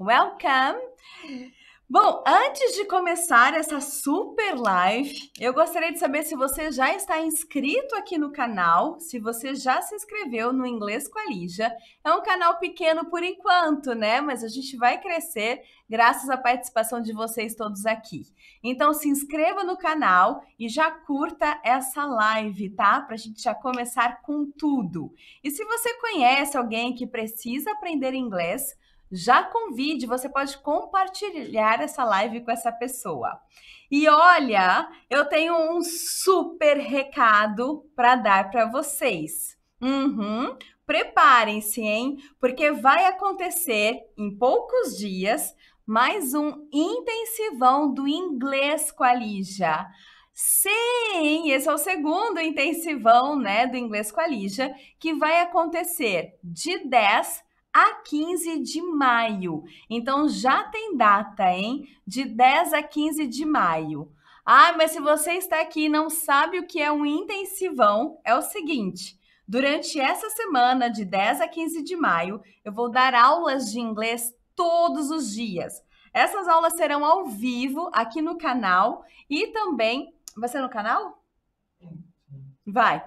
Welcome! Bom, antes de começar essa super live, eu gostaria de saber se você já está inscrito aqui no canal, se você já se inscreveu no Inglês com a Lígia. É um canal pequeno por enquanto, né? Mas a gente vai crescer graças à participação de vocês todos aqui. Então se inscreva no canal e já curta essa live, tá? Para a gente já começar com tudo. E se você conhece alguém que precisa aprender inglês, já convide, você pode compartilhar essa live com essa pessoa. E olha, eu tenho um super recado para dar para vocês. Uhum. Preparem-se, hein? Porque vai acontecer em poucos dias mais um intensivão do inglês com a Lígia. Sim, esse é o segundo intensivão, né, do inglês com a Lígia, que vai acontecer de 10 a 15 de maio. Então já tem data, hein? De 10 a 15 de maio. Ah, mas se você está aqui e não sabe o que é um intensivão, é o seguinte: durante essa semana, de 10 a 15 de maio, eu vou dar aulas de inglês todos os dias. Essas aulas serão ao vivo aqui no canal e também. Vai ser no canal? Vai.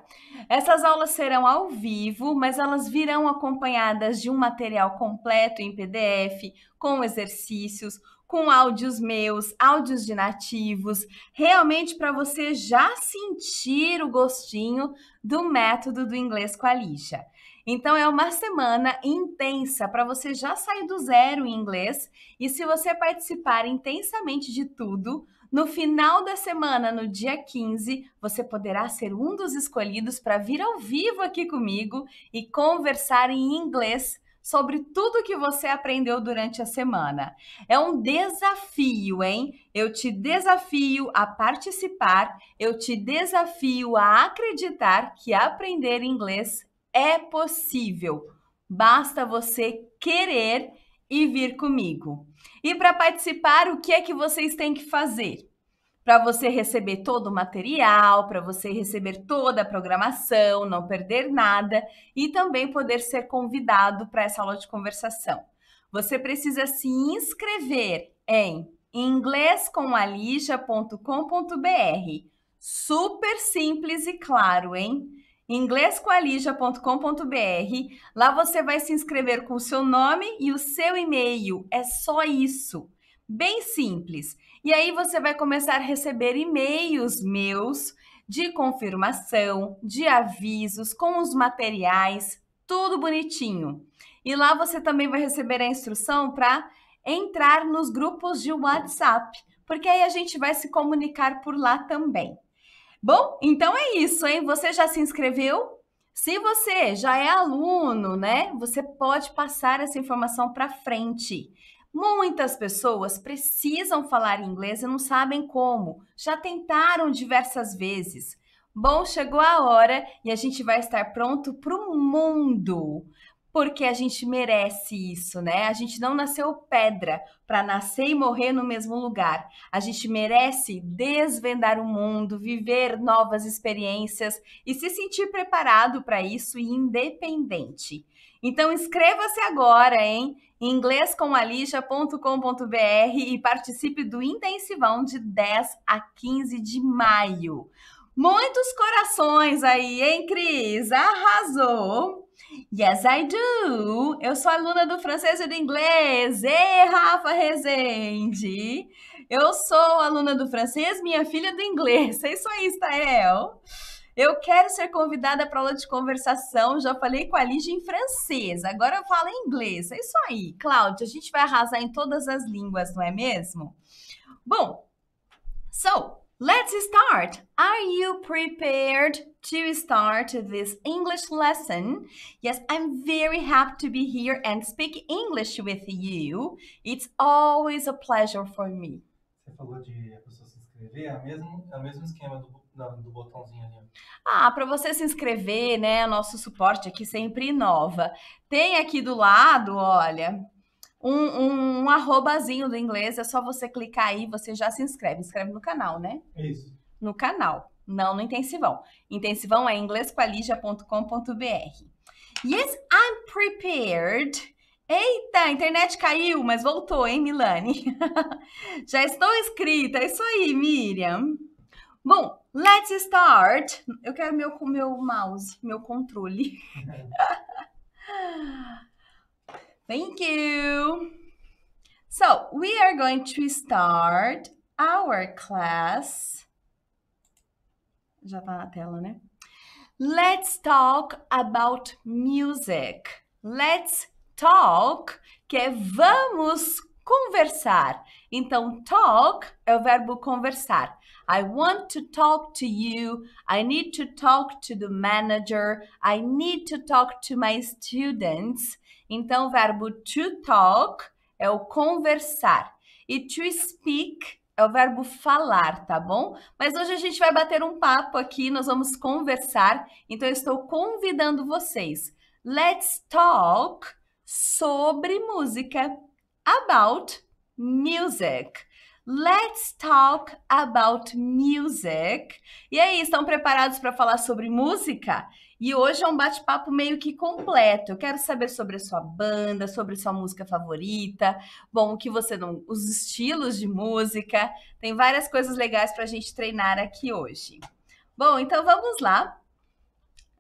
Essas aulas serão ao vivo, mas elas virão acompanhadas de um material completo em PDF, com exercícios, com áudios meus, áudios de nativos, realmente para você já sentir o gostinho do método do inglês com a lixa. Então é uma semana intensa para você já sair do zero em inglês e se você participar intensamente de tudo, no final da semana, no dia 15, você poderá ser um dos escolhidos para vir ao vivo aqui comigo e conversar em inglês sobre tudo que você aprendeu durante a semana. É um desafio, hein? Eu te desafio a participar, eu te desafio a acreditar que aprender inglês é possível. Basta você querer e vir comigo. E para participar, o que é que vocês têm que fazer? Para você receber todo o material, para você receber toda a programação, não perder nada e também poder ser convidado para essa aula de conversação. Você precisa se inscrever em inglêscomalixa.com.br. Super simples e claro, hein? inglescoalija.com.br. Lá você vai se inscrever com o seu nome e o seu e-mail. É só isso. Bem simples. E aí você vai começar a receber e-mails meus de confirmação, de avisos com os materiais, tudo bonitinho. E lá você também vai receber a instrução para entrar nos grupos de WhatsApp, porque aí a gente vai se comunicar por lá também. Bom, então é isso, hein? Você já se inscreveu? Se você já é aluno, né? Você pode passar essa informação para frente. Muitas pessoas precisam falar inglês e não sabem como. Já tentaram diversas vezes. Bom, chegou a hora e a gente vai estar pronto para o mundo porque a gente merece isso, né? A gente não nasceu pedra para nascer e morrer no mesmo lugar. A gente merece desvendar o mundo, viver novas experiências e se sentir preparado para isso e independente. Então inscreva-se agora em inglêscomalija.com.br e participe do intensivão de 10 a 15 de maio. Muitos corações aí, hein, Cris? Arrasou! Yes, I do! Eu sou aluna do francês e do inglês. E Rafa Rezende! Eu sou aluna do francês, minha filha do inglês. É isso aí, Stael! Eu quero ser convidada para aula de conversação. Já falei com a Lígia em francês, agora eu falo em inglês. É isso aí, Cláudia. A gente vai arrasar em todas as línguas, não é mesmo? Bom, so, let's start. Are you prepared to start this English lesson. Yes, I'm very happy to be here and speak English with you. It's always a pleasure for me. Você falou de a pessoa se inscrever, é o mesmo, é o mesmo esquema do, do, botãozinho ali. Ah, para você se inscrever, né? Nosso suporte aqui sempre inova. Tem aqui do lado, olha, um, um, um, arrobazinho do inglês, é só você clicar aí, você já se inscreve. Inscreve no canal, né? Isso. No canal não no intensivão. Intensivão é inglescomaligia.com.br. Yes, I'm prepared. Eita, a internet caiu, mas voltou, hein, Milani? Já estou inscrita, é isso aí, Miriam. Bom, let's start. Eu quero meu, meu mouse, meu controle. Thank you. So, we are going to start our class já tá na tela, né? Let's talk about music. Let's talk, que é vamos conversar. Então, talk é o verbo conversar. I want to talk to you. I need to talk to the manager. I need to talk to my students. Então, o verbo to talk é o conversar. E to speak é o verbo falar, tá bom? Mas hoje a gente vai bater um papo aqui, nós vamos conversar, então eu estou convidando vocês. Let's talk sobre música. About music. Let's talk about music. E aí, estão preparados para falar sobre música? E hoje é um bate-papo meio que completo. Eu quero saber sobre a sua banda, sobre sua música favorita, bom, o que você não, os estilos de música. Tem várias coisas legais para a gente treinar aqui hoje. Bom, então vamos lá.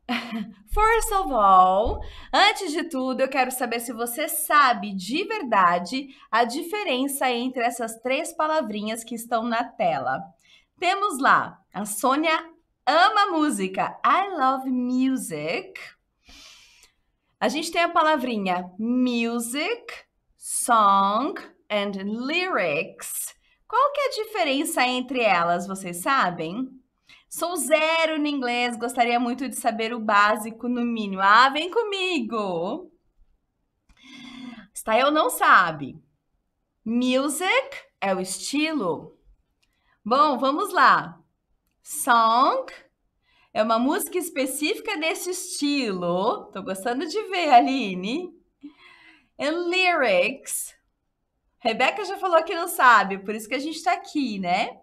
First of all, antes de tudo, eu quero saber se você sabe de verdade a diferença entre essas três palavrinhas que estão na tela. Temos lá a Sônia ama música. I love music. A gente tem a palavrinha music, song and lyrics. Qual que é a diferença entre elas, vocês sabem? Sou zero no inglês, gostaria muito de saber o básico no mínimo. Ah, vem comigo! Está eu não sabe. Music é o estilo. Bom, vamos lá. Song é uma música específica desse estilo. Tô gostando de ver, Aline. And lyrics. Rebeca já falou que não sabe, por isso que a gente tá aqui, né?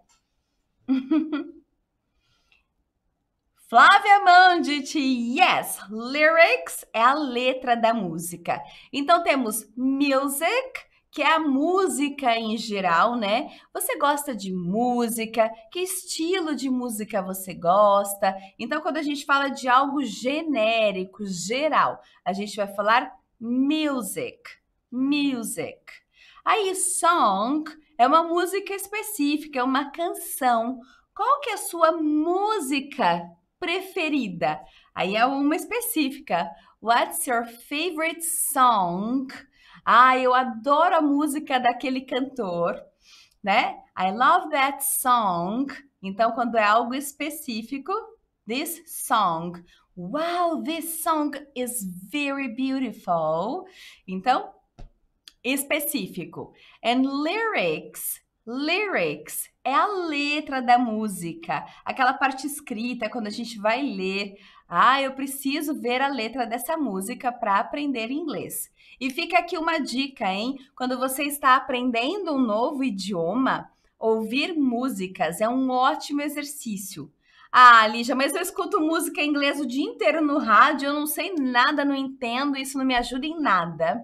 Flávia Mandit, yes! Lyrics é a letra da música. Então temos music, que é a música em geral, né? Você gosta de música? Que estilo de música você gosta? Então, quando a gente fala de algo genérico, geral, a gente vai falar music, music. Aí, song é uma música específica, é uma canção. Qual que é a sua música preferida? Aí é uma específica. What's your favorite song? Ah, eu adoro a música daquele cantor, né? I love that song. Então, quando é algo específico, this song. Wow, this song is very beautiful. Então, específico. And lyrics. Lyrics é a letra da música, aquela parte escrita quando a gente vai ler ah, eu preciso ver a letra dessa música para aprender inglês. E fica aqui uma dica, hein? Quando você está aprendendo um novo idioma, ouvir músicas é um ótimo exercício. Ah, Lígia, mas eu escuto música em inglês o dia inteiro no rádio, eu não sei nada, não entendo, isso não me ajuda em nada.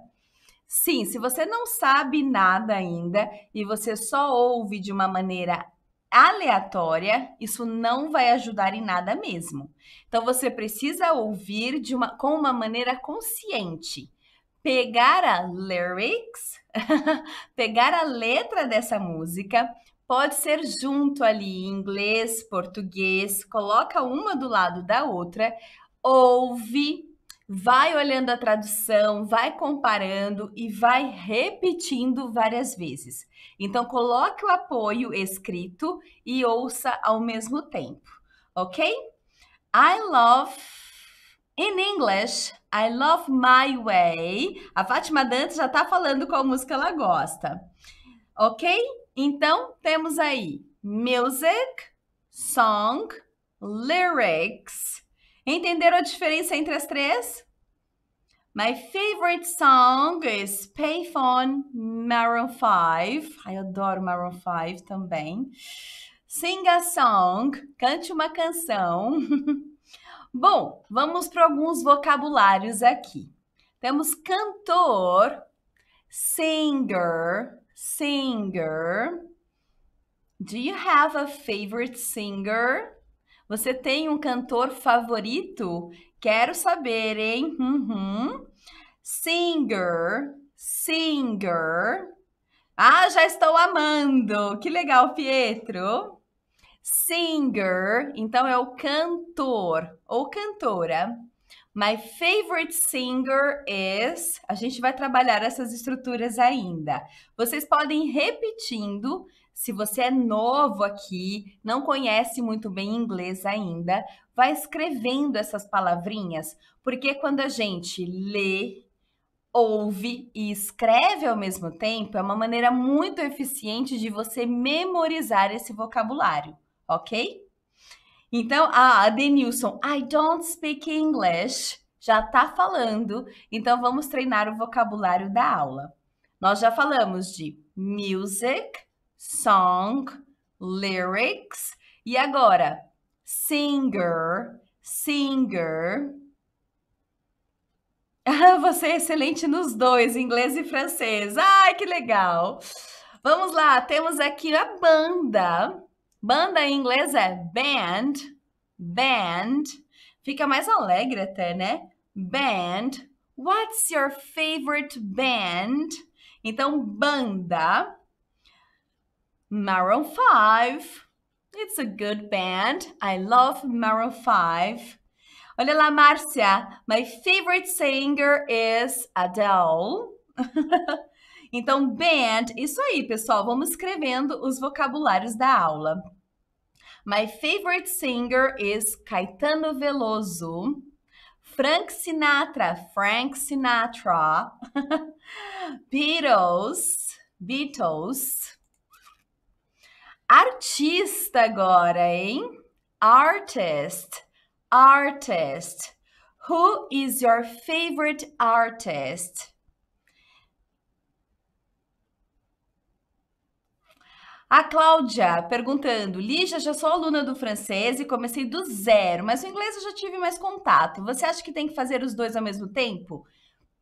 Sim, se você não sabe nada ainda e você só ouve de uma maneira aleatória, isso não vai ajudar em nada mesmo. Então você precisa ouvir de uma, com uma maneira consciente. Pegar a lyrics, pegar a letra dessa música, pode ser junto ali, inglês, português, coloca uma do lado da outra, ouve vai olhando a tradução, vai comparando e vai repetindo várias vezes. Então coloque o apoio escrito e ouça ao mesmo tempo, ok? I love in English. I love my way. A Fátima Dantas já está falando qual música ela gosta. Ok? Então temos aí music, song, lyrics Entenderam a diferença entre as três? My favorite song is Payphone Maroon 5. Ai, eu adoro Maroon 5 também. Sing a song, cante uma canção. Bom, vamos para alguns vocabulários aqui. Temos cantor, singer, singer. Do you have a favorite singer? Você tem um cantor favorito? Quero saber, hein? Uhum. Singer, singer. Ah, já estou amando. Que legal, Pietro. Singer, então é o cantor ou cantora. My favorite singer is. A gente vai trabalhar essas estruturas ainda. Vocês podem ir repetindo. Se você é novo aqui, não conhece muito bem inglês ainda, vai escrevendo essas palavrinhas, porque quando a gente lê, ouve e escreve ao mesmo tempo, é uma maneira muito eficiente de você memorizar esse vocabulário, ok? Então, a Denilson, I don't speak English, já tá falando. Então, vamos treinar o vocabulário da aula. Nós já falamos de music, song, lyrics. E agora, singer, singer. Ah, você é excelente nos dois, inglês e francês. Ai, que legal! Vamos lá, temos aqui a banda. Banda em inglês é band, band. Fica mais alegre até, né? Band. What's your favorite band? Então, banda. Maroon 5. It's a good band. I love Maroon 5. Olha lá, Márcia. My favorite singer is Adele. Então, band, isso aí, pessoal. Vamos escrevendo os vocabulários da aula. My favorite singer is Caetano Veloso. Frank Sinatra, Frank Sinatra. Beatles, Beatles. Artista agora, hein? Artist, artist. Who is your favorite artist? A Cláudia perguntando: Lígia, já sou aluna do francês e comecei do zero, mas o inglês eu já tive mais contato. Você acha que tem que fazer os dois ao mesmo tempo?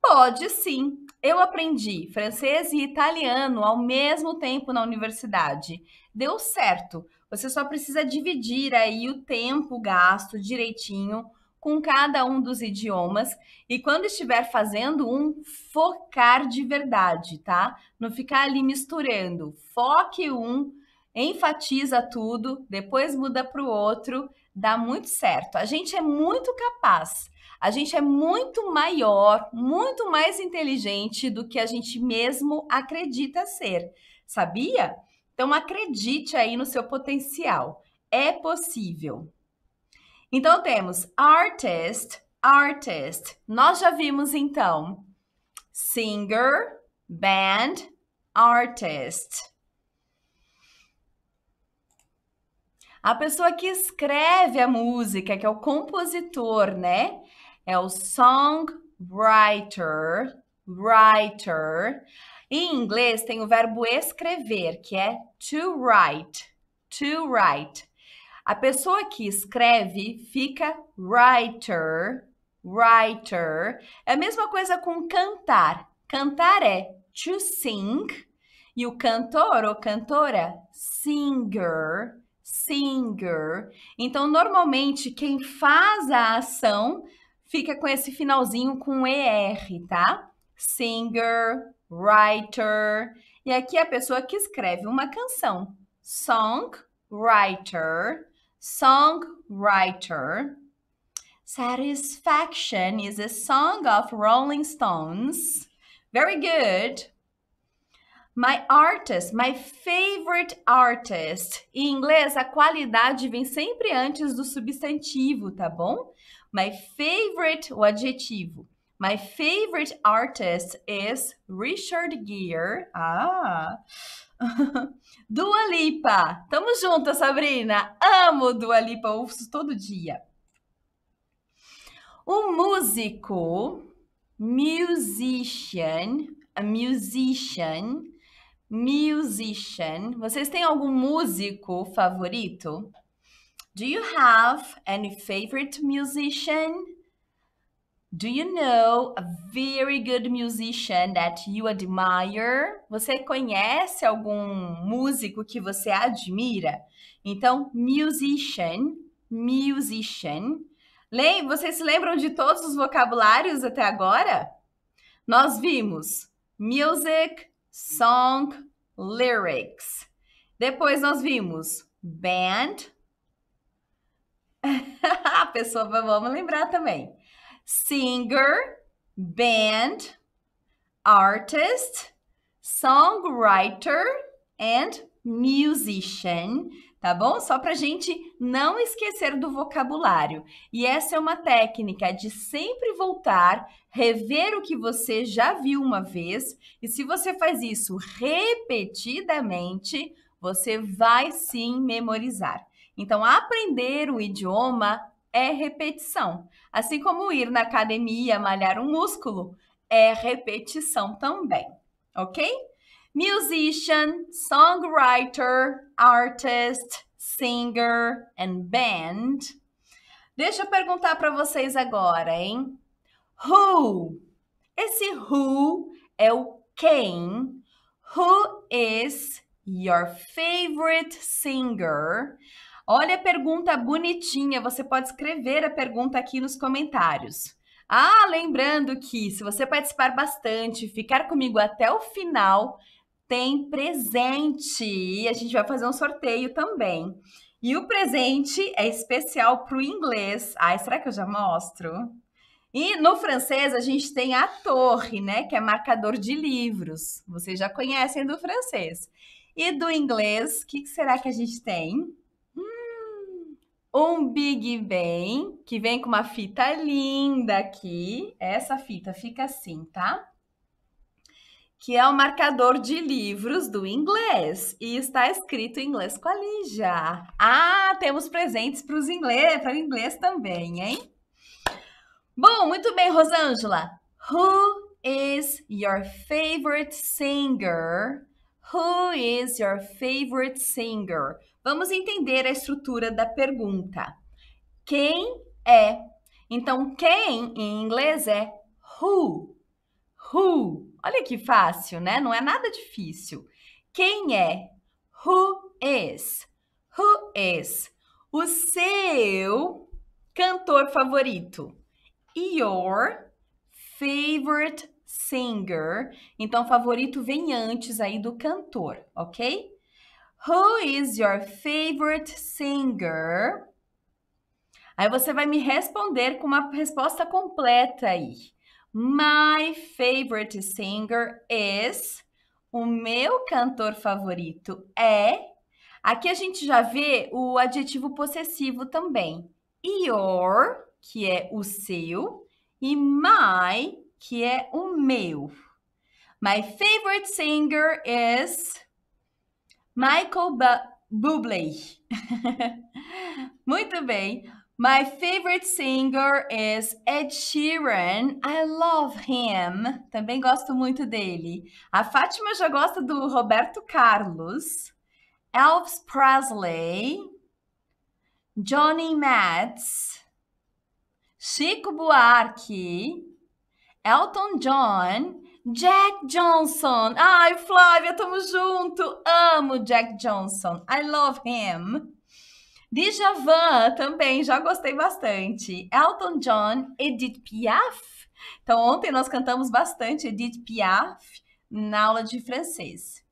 Pode sim. Eu aprendi francês e italiano ao mesmo tempo na universidade. Deu certo. Você só precisa dividir aí o tempo gasto direitinho com cada um dos idiomas e quando estiver fazendo um, focar de verdade, tá? Não ficar ali misturando. Foque um, enfatiza tudo, depois muda para o outro, dá muito certo. A gente é muito capaz. A gente é muito maior, muito mais inteligente do que a gente mesmo acredita ser. Sabia? Então acredite aí no seu potencial. É possível. Então temos artist, artist. Nós já vimos então singer, band, artist. A pessoa que escreve a música, que é o compositor, né? É o songwriter, writer. Em inglês tem o verbo escrever, que é to write, to write. A pessoa que escreve fica writer, writer. É a mesma coisa com cantar. Cantar é to sing e o cantor ou cantora singer, singer. Então normalmente quem faz a ação fica com esse finalzinho com er, tá? Singer, writer. E aqui é a pessoa que escreve uma canção. Song, writer songwriter. Satisfaction is a song of Rolling Stones. Very good. My artist, my favorite artist. Em inglês, a qualidade vem sempre antes do substantivo, tá bom? My favorite, o adjetivo. My favorite artist is Richard Gere. Ah! Dua Lipa. Tamo junto, Sabrina. Amo Dua Lipa, ouço todo dia. Um músico, musician, a musician, musician. Vocês têm algum músico favorito? Do you have any favorite musician? Do you know a very good musician that you admire? Você conhece algum músico que você admira? Então, musician, musician. Lem Vocês se lembram de todos os vocabulários até agora? Nós vimos music, song, lyrics. Depois nós vimos band. A pessoa, vamos lembrar também singer, band, artist, songwriter and musician, tá bom? Só para gente não esquecer do vocabulário. E essa é uma técnica de sempre voltar, rever o que você já viu uma vez, e se você faz isso repetidamente, você vai sim memorizar. Então, aprender o idioma é repetição. Assim como ir na academia malhar um músculo é repetição também, ok? Musician, songwriter, artist, singer and band. Deixa eu perguntar para vocês agora, hein? Who? Esse who é o quem. Who is your favorite singer? Olha a pergunta bonitinha, você pode escrever a pergunta aqui nos comentários. Ah, lembrando que se você participar bastante, ficar comigo até o final, tem presente e a gente vai fazer um sorteio também. E o presente é especial para o inglês. Ai, será que eu já mostro? E no francês a gente tem a torre, né? Que é marcador de livros. Vocês já conhecem do francês. E do inglês, o que será que a gente tem? um Big Bang, que vem com uma fita linda aqui. Essa fita fica assim, tá? Que é o marcador de livros do inglês. E está escrito em inglês com a Lígia. Ah, temos presentes para os inglês, para o inglês também, hein? Bom, muito bem, Rosângela. Who is your favorite singer? Who is your favorite singer? Vamos entender a estrutura da pergunta. Quem é? Então, quem em inglês é who. Who. Olha que fácil, né? Não é nada difícil. Quem é? Who is? Who is? O seu cantor favorito. Your favorite singer. Então, favorito vem antes aí do cantor, ok? Who is your favorite singer? Aí você vai me responder com uma resposta completa aí. My favorite singer is. O meu cantor favorito é. Aqui a gente já vê o adjetivo possessivo também. Your, que é o seu, e my, que é o meu. My favorite singer is Michael ba Bublé. Muito bem. My favorite singer is Ed Sheeran. I love him. Também gosto muito dele. A Fátima já gosta do Roberto Carlos, Elvis Presley, Johnny Mads, Chico Buarque, Elton John Jack Johnson. Ai, Flávia, tamo junto. Amo Jack Johnson. I love him. Djavan também, já gostei bastante. Elton John, Edith Piaf. Então, ontem nós cantamos bastante Edith Piaf na aula de francês.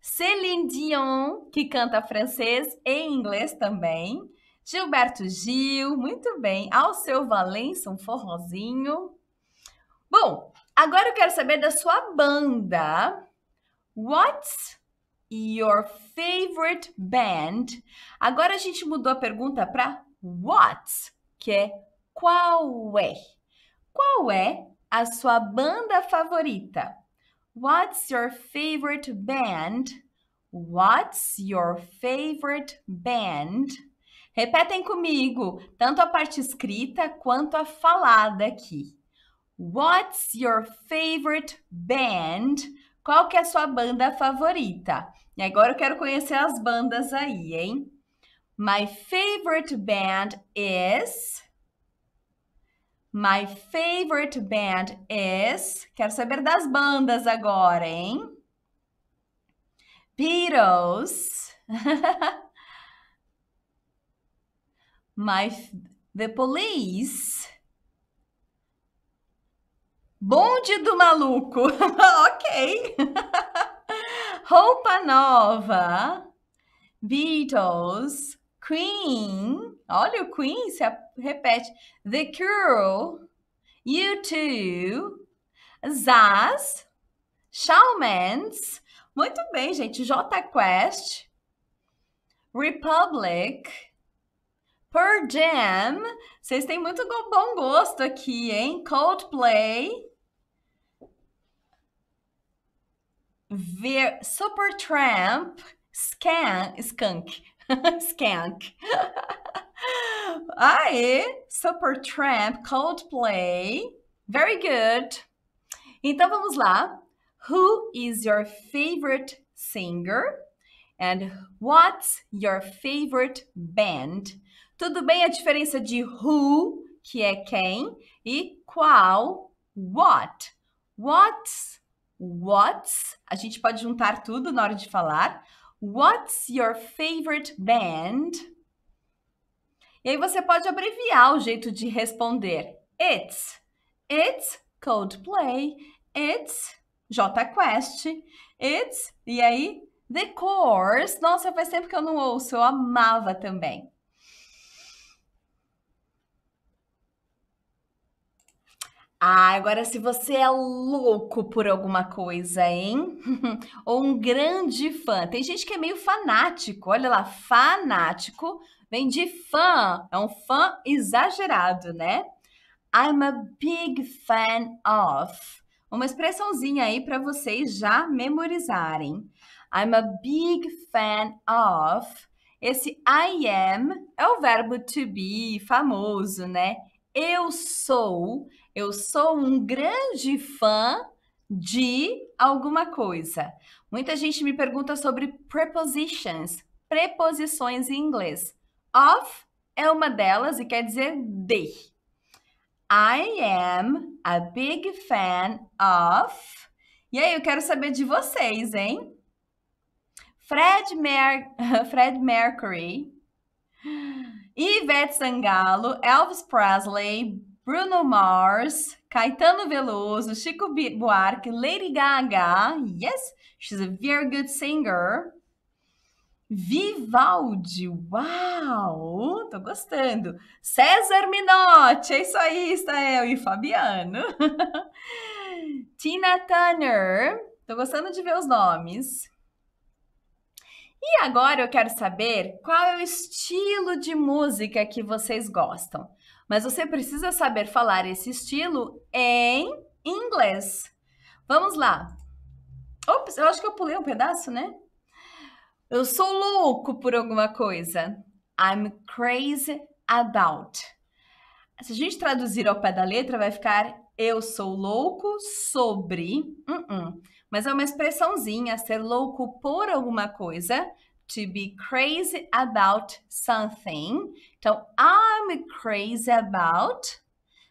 Céline Dion, que canta francês e inglês também. Gilberto Gil, muito bem. Alceu Valença, um forrozinho. Bom, Agora eu quero saber da sua banda. What's your favorite band? Agora a gente mudou a pergunta para what's, que é qual é. Qual é a sua banda favorita? What's your favorite band? What's your favorite band? Repetem comigo, tanto a parte escrita quanto a falada aqui. What's your favorite band? Qual que é a sua banda favorita? E agora eu quero conhecer as bandas aí, hein? My favorite band is My favorite band is Quero saber das bandas agora, hein? Beatles. My The Police. Bonde do maluco. ok. Roupa nova. Beatles. Queen. Olha o Queen se repete. The Cure. U2. Zaz. Shaomans. Muito bem, gente. J Quest. Republic. Pearl Jam. Vocês têm muito bom gosto aqui, hein? Coldplay. ver Tramp, Scan, Skunk, Skank. Aí, Tramp, Coldplay. Very good. Então vamos lá. Who is your favorite singer? And what's your favorite band? Tudo bem a diferença de who, que é quem, e qual, what. What's What's, a gente pode juntar tudo na hora de falar. What's your favorite band? E aí você pode abreviar o jeito de responder. It's, it's Coldplay, it's J Quest, it's, e aí The Course. Nossa, faz tempo que eu não ouço, eu amava também. Ah, agora se você é louco por alguma coisa, hein? Ou um grande fã. Tem gente que é meio fanático, olha lá, fanático vem de fã, é um fã exagerado, né? I'm a big fan of. Uma expressãozinha aí para vocês já memorizarem. I'm a big fan of. Esse I am é o verbo to be famoso, né? Eu sou eu sou um grande fã de alguma coisa. Muita gente me pergunta sobre prepositions, preposições em inglês. Of é uma delas e quer dizer de. I am a big fan of. E aí, eu quero saber de vocês, hein? Fred, Mer... Fred Mercury, Ivete Sangalo, Elvis Presley, Bruno Mars, Caetano Veloso, Chico Buarque, Lady Gaga, yes, she's a very good singer. Vivaldi, uau, tô gostando. César Minotti, é isso aí, Stael e Fabiano. Tina Turner, tô gostando de ver os nomes. E agora eu quero saber qual é o estilo de música que vocês gostam mas você precisa saber falar esse estilo em inglês. Vamos lá. Ops, eu acho que eu pulei um pedaço, né? Eu sou louco por alguma coisa. I'm crazy about. Se a gente traduzir ao pé da letra, vai ficar eu sou louco sobre. Uh -uh. Mas é uma expressãozinha. Ser louco por alguma coisa to be crazy about something. Então, I'm crazy about.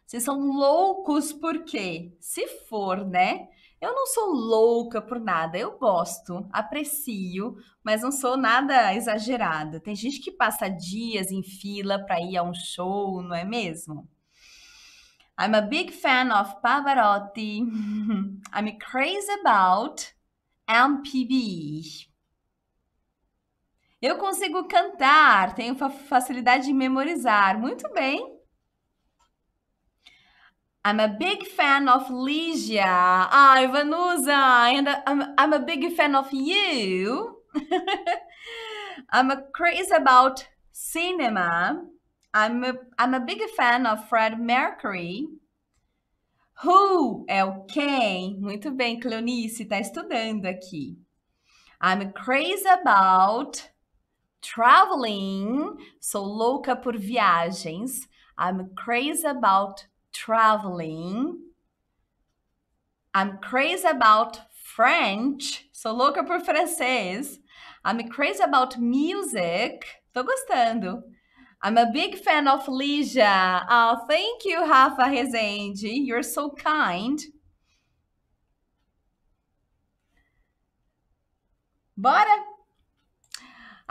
Vocês são loucos por quê? Se for, né? Eu não sou louca por nada. Eu gosto, aprecio, mas não sou nada exagerada. Tem gente que passa dias em fila para ir a um show, não é mesmo? I'm a big fan of Pavarotti. I'm crazy about MPB. Eu consigo cantar, tenho facilidade de memorizar. Muito bem. I'm a big fan of Ligia. Ai, ah, Vanusa, and I'm, I'm a big fan of you. I'm a crazy about cinema. I'm a, I'm a big fan of Fred Mercury. Who é o quem? Muito bem, Cleonice, está estudando aqui. I'm crazy about traveling. Sou louca por viagens. I'm crazy about traveling. I'm crazy about French. Sou louca por francês. I'm crazy about music. Tô gostando. I'm a big fan of leisure. Oh, ah, thank you, Rafa Rezende. You're so kind. Bora!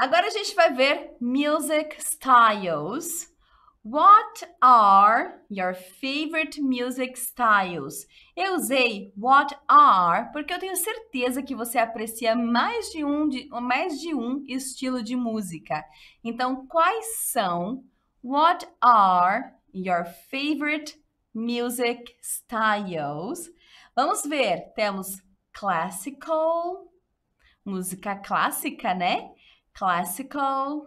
Agora a gente vai ver music styles. What are your favorite music styles? Eu usei what are porque eu tenho certeza que você aprecia mais de um, de, mais de um estilo de música. Então, quais são what are your favorite music styles? Vamos ver, temos classical, música clássica, né? classical,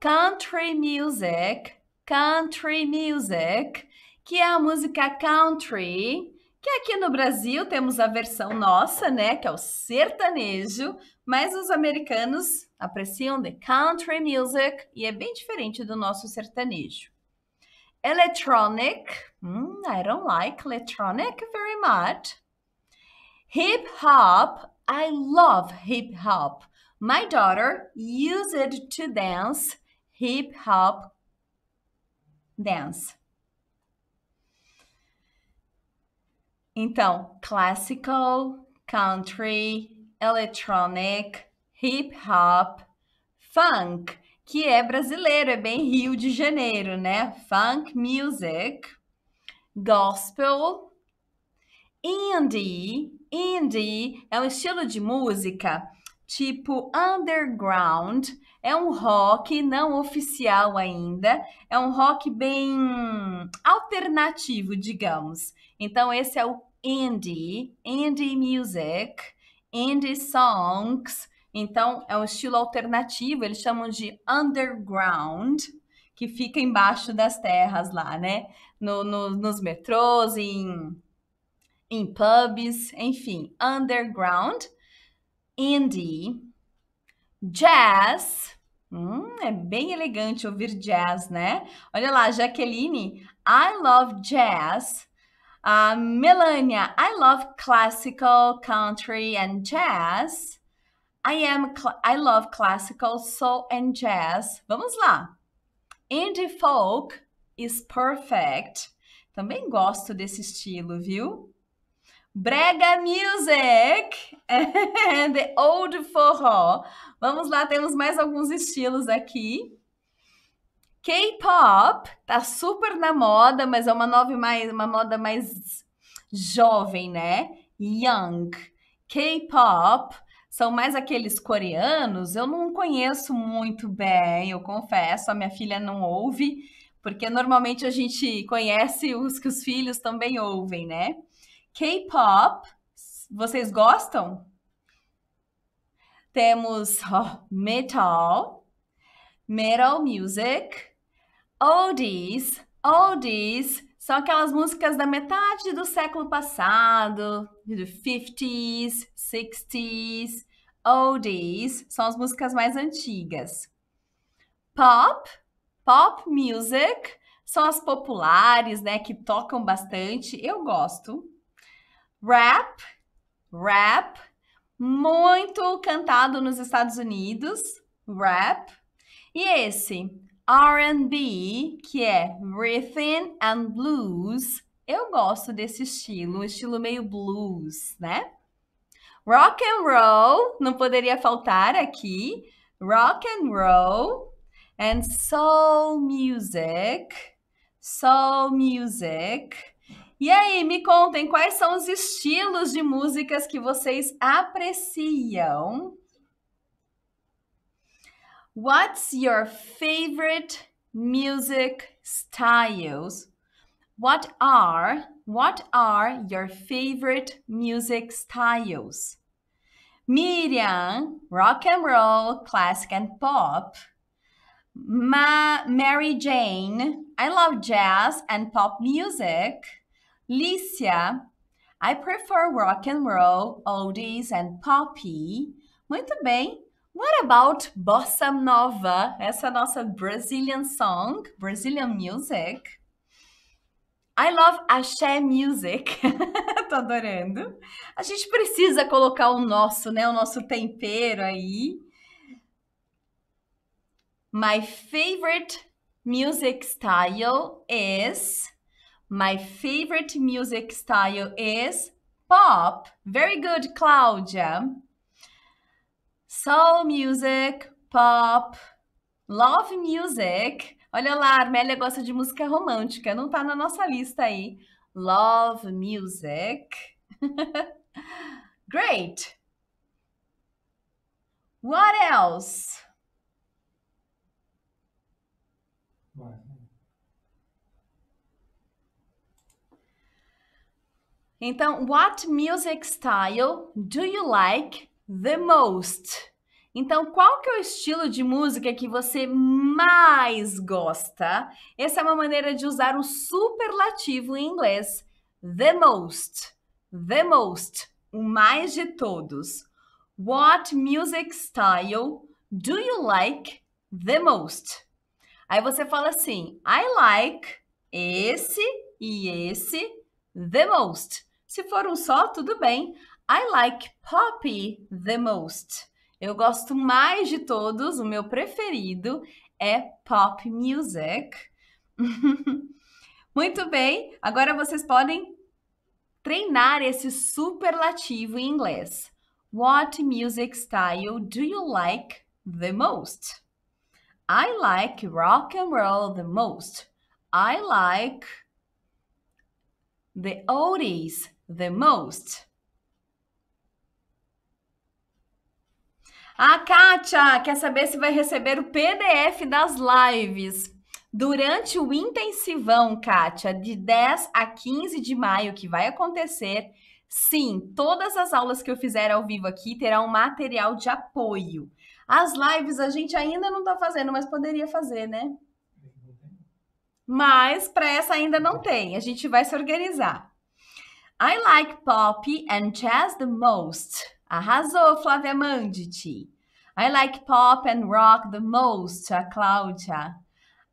country music, country music, que é a música country, que aqui no Brasil temos a versão nossa, né, que é o sertanejo, mas os americanos apreciam the country music e é bem diferente do nosso sertanejo. Electronic, hmm, I don't like electronic very much. Hip hop, I love hip hop. My daughter used to dance hip hop dance. Então, classical, country, electronic, hip hop, funk, que é brasileiro, é bem Rio de Janeiro, né? Funk music, gospel, indie. Indie é um estilo de música tipo underground, é um rock não oficial ainda, é um rock bem alternativo, digamos. Então esse é o indie, indie music, indie songs. Então é um estilo alternativo, eles chamam de underground, que fica embaixo das terras lá, né? No, no, nos metrôs, em, em pubs, enfim, underground. Andy, jazz. Hum, é bem elegante ouvir jazz, né? Olha lá, Jaqueline, I love jazz. A ah, Melania, I love classical, country and jazz. I am I love classical, soul and jazz. Vamos lá. Indie folk is perfect. Também gosto desse estilo, viu? Brega Music and the Old Forró. Vamos lá, temos mais alguns estilos aqui. K-pop tá super na moda, mas é uma, nova mais, uma moda mais jovem, né? Young. K-pop são mais aqueles coreanos. Eu não conheço muito bem, eu confesso, a minha filha não ouve, porque normalmente a gente conhece os que os filhos também ouvem, né? K-pop, vocês gostam? Temos oh, metal, metal music, oldies, oldies, são aquelas músicas da metade do século passado, do 50s, 60s, oldies, são as músicas mais antigas. Pop, pop music, são as populares, né, que tocam bastante. Eu gosto. Rap, rap, muito cantado nos Estados Unidos, rap. E esse R&B, que é Rhythm and Blues. Eu gosto desse estilo, um estilo meio blues, né? Rock and roll, não poderia faltar aqui. Rock and roll and soul music. Soul music. E aí, me contem quais são os estilos de músicas que vocês apreciam? What's your favorite music styles? What are What are your favorite music styles? Miriam, rock and roll, classic and pop. Ma Mary Jane, I love jazz and pop music. Lícia, I prefer rock and roll, oldies and poppy. Muito bem. What about bossa nova? Essa é nossa Brazilian song, Brazilian music. I love axé music. Tô adorando. A gente precisa colocar o nosso, né, o nosso tempero aí. My favorite music style is My favorite music style is pop. Very good, Claudia. Soul music, pop, love music. Olha lá, a Armélia gosta de música romântica, não tá na nossa lista aí. Love music. Great. What else? Então, what music style do you like the most? Então, qual que é o estilo de música que você mais gosta? Essa é uma maneira de usar o superlativo em inglês. The most. The most. O mais de todos. What music style do you like the most? Aí você fala assim: I like esse e esse the most. Se for um só, tudo bem. I like Poppy the most. Eu gosto mais de todos, o meu preferido é pop music. Muito bem, agora vocês podem treinar esse superlativo em inglês. What music style do you like the most? I like rock and roll the most. I like the oldies the most. A Kátia quer saber se vai receber o PDF das lives. Durante o intensivão, Kátia, de 10 a 15 de maio, que vai acontecer, sim, todas as aulas que eu fizer ao vivo aqui terão material de apoio. As lives a gente ainda não está fazendo, mas poderia fazer, né? Mas para essa ainda não tem. A gente vai se organizar. I like pop and jazz the most. Arrasou, Flávia Manditi. I like pop and rock the most, a Cláudia.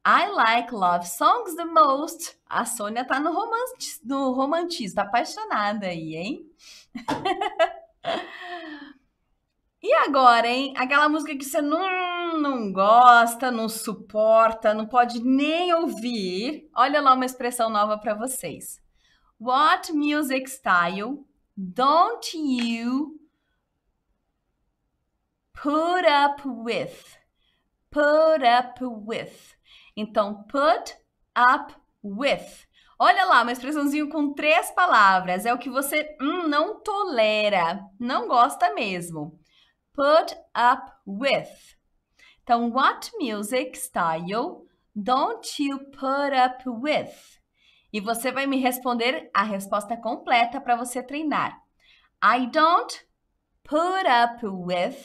I like love songs the most. A Sônia tá no, romanti no romantismo, tá apaixonada aí, hein? e agora, hein? Aquela música que você não, não gosta, não suporta, não pode nem ouvir. Olha lá uma expressão nova para vocês. What music style don't you put up with? Put up with. Então, put up with. Olha lá, uma expressãozinho com três palavras. É o que você hum, não tolera, não gosta mesmo. Put up with. Então, what music style don't you put up with? e você vai me responder a resposta completa para você treinar. I don't put up with.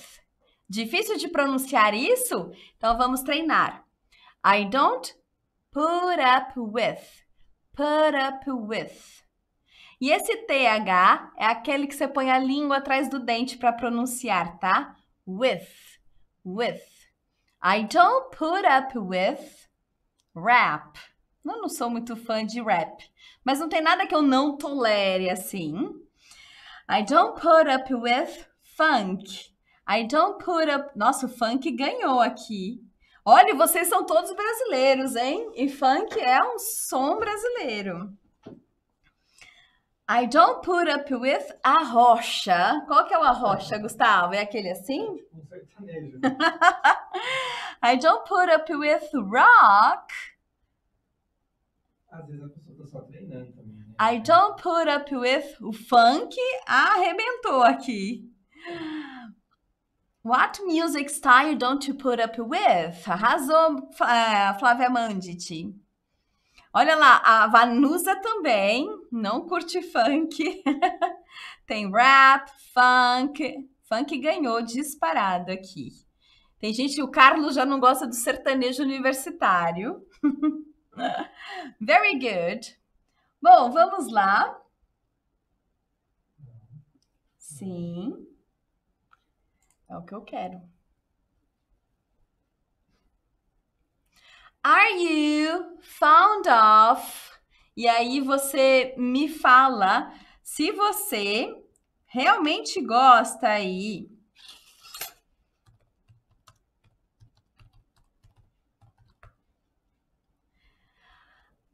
Difícil de pronunciar isso? Então vamos treinar. I don't put up with. Put up with. E esse TH é aquele que você põe a língua atrás do dente para pronunciar, tá? With. With. I don't put up with rap. Eu não sou muito fã de rap, mas não tem nada que eu não tolere assim. I don't put up with funk. I don't put up. Nossa, o funk ganhou aqui. Olha, vocês são todos brasileiros, hein? E funk é um som brasileiro. I don't put up with a rocha. Qual que é o a rocha, Gustavo? É aquele assim? Um sertanejo. I don't put up with rock. Às vezes a pessoa tá só treinando também, né? I don't put up with o funk arrebentou aqui. What music style don't you put up with? Arrasou, é, Flávia Manditi. Olha lá, a Vanusa também não curte funk. Tem rap, funk. Funk ganhou disparado aqui. Tem gente, o Carlos já não gosta do sertanejo universitário. Very good. Bom, vamos lá. Sim. É o que eu quero. Are you fond of? E aí você me fala se você realmente gosta aí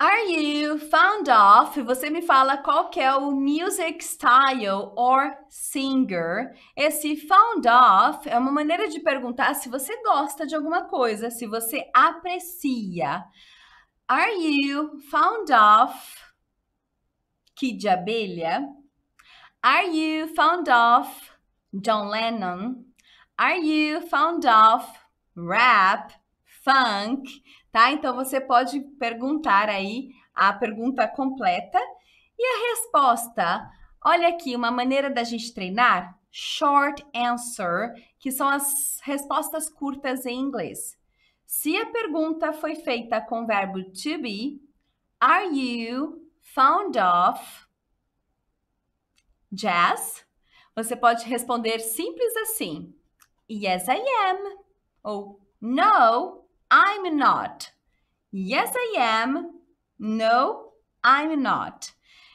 Are you fond of? Você me fala qual que é o music style or singer. Esse fond of é uma maneira de perguntar se você gosta de alguma coisa, se você aprecia. Are you fond of Kid de Abelha? Are you fond of John Lennon? Are you fond of rap, funk? tá? Então você pode perguntar aí a pergunta completa e a resposta. Olha aqui, uma maneira da gente treinar short answer, que são as respostas curtas em inglês. Se a pergunta foi feita com o verbo to be, are you fond of jazz? Você pode responder simples assim: Yes, I am. Ou No, I'm not. Yes, I am. No, I'm not.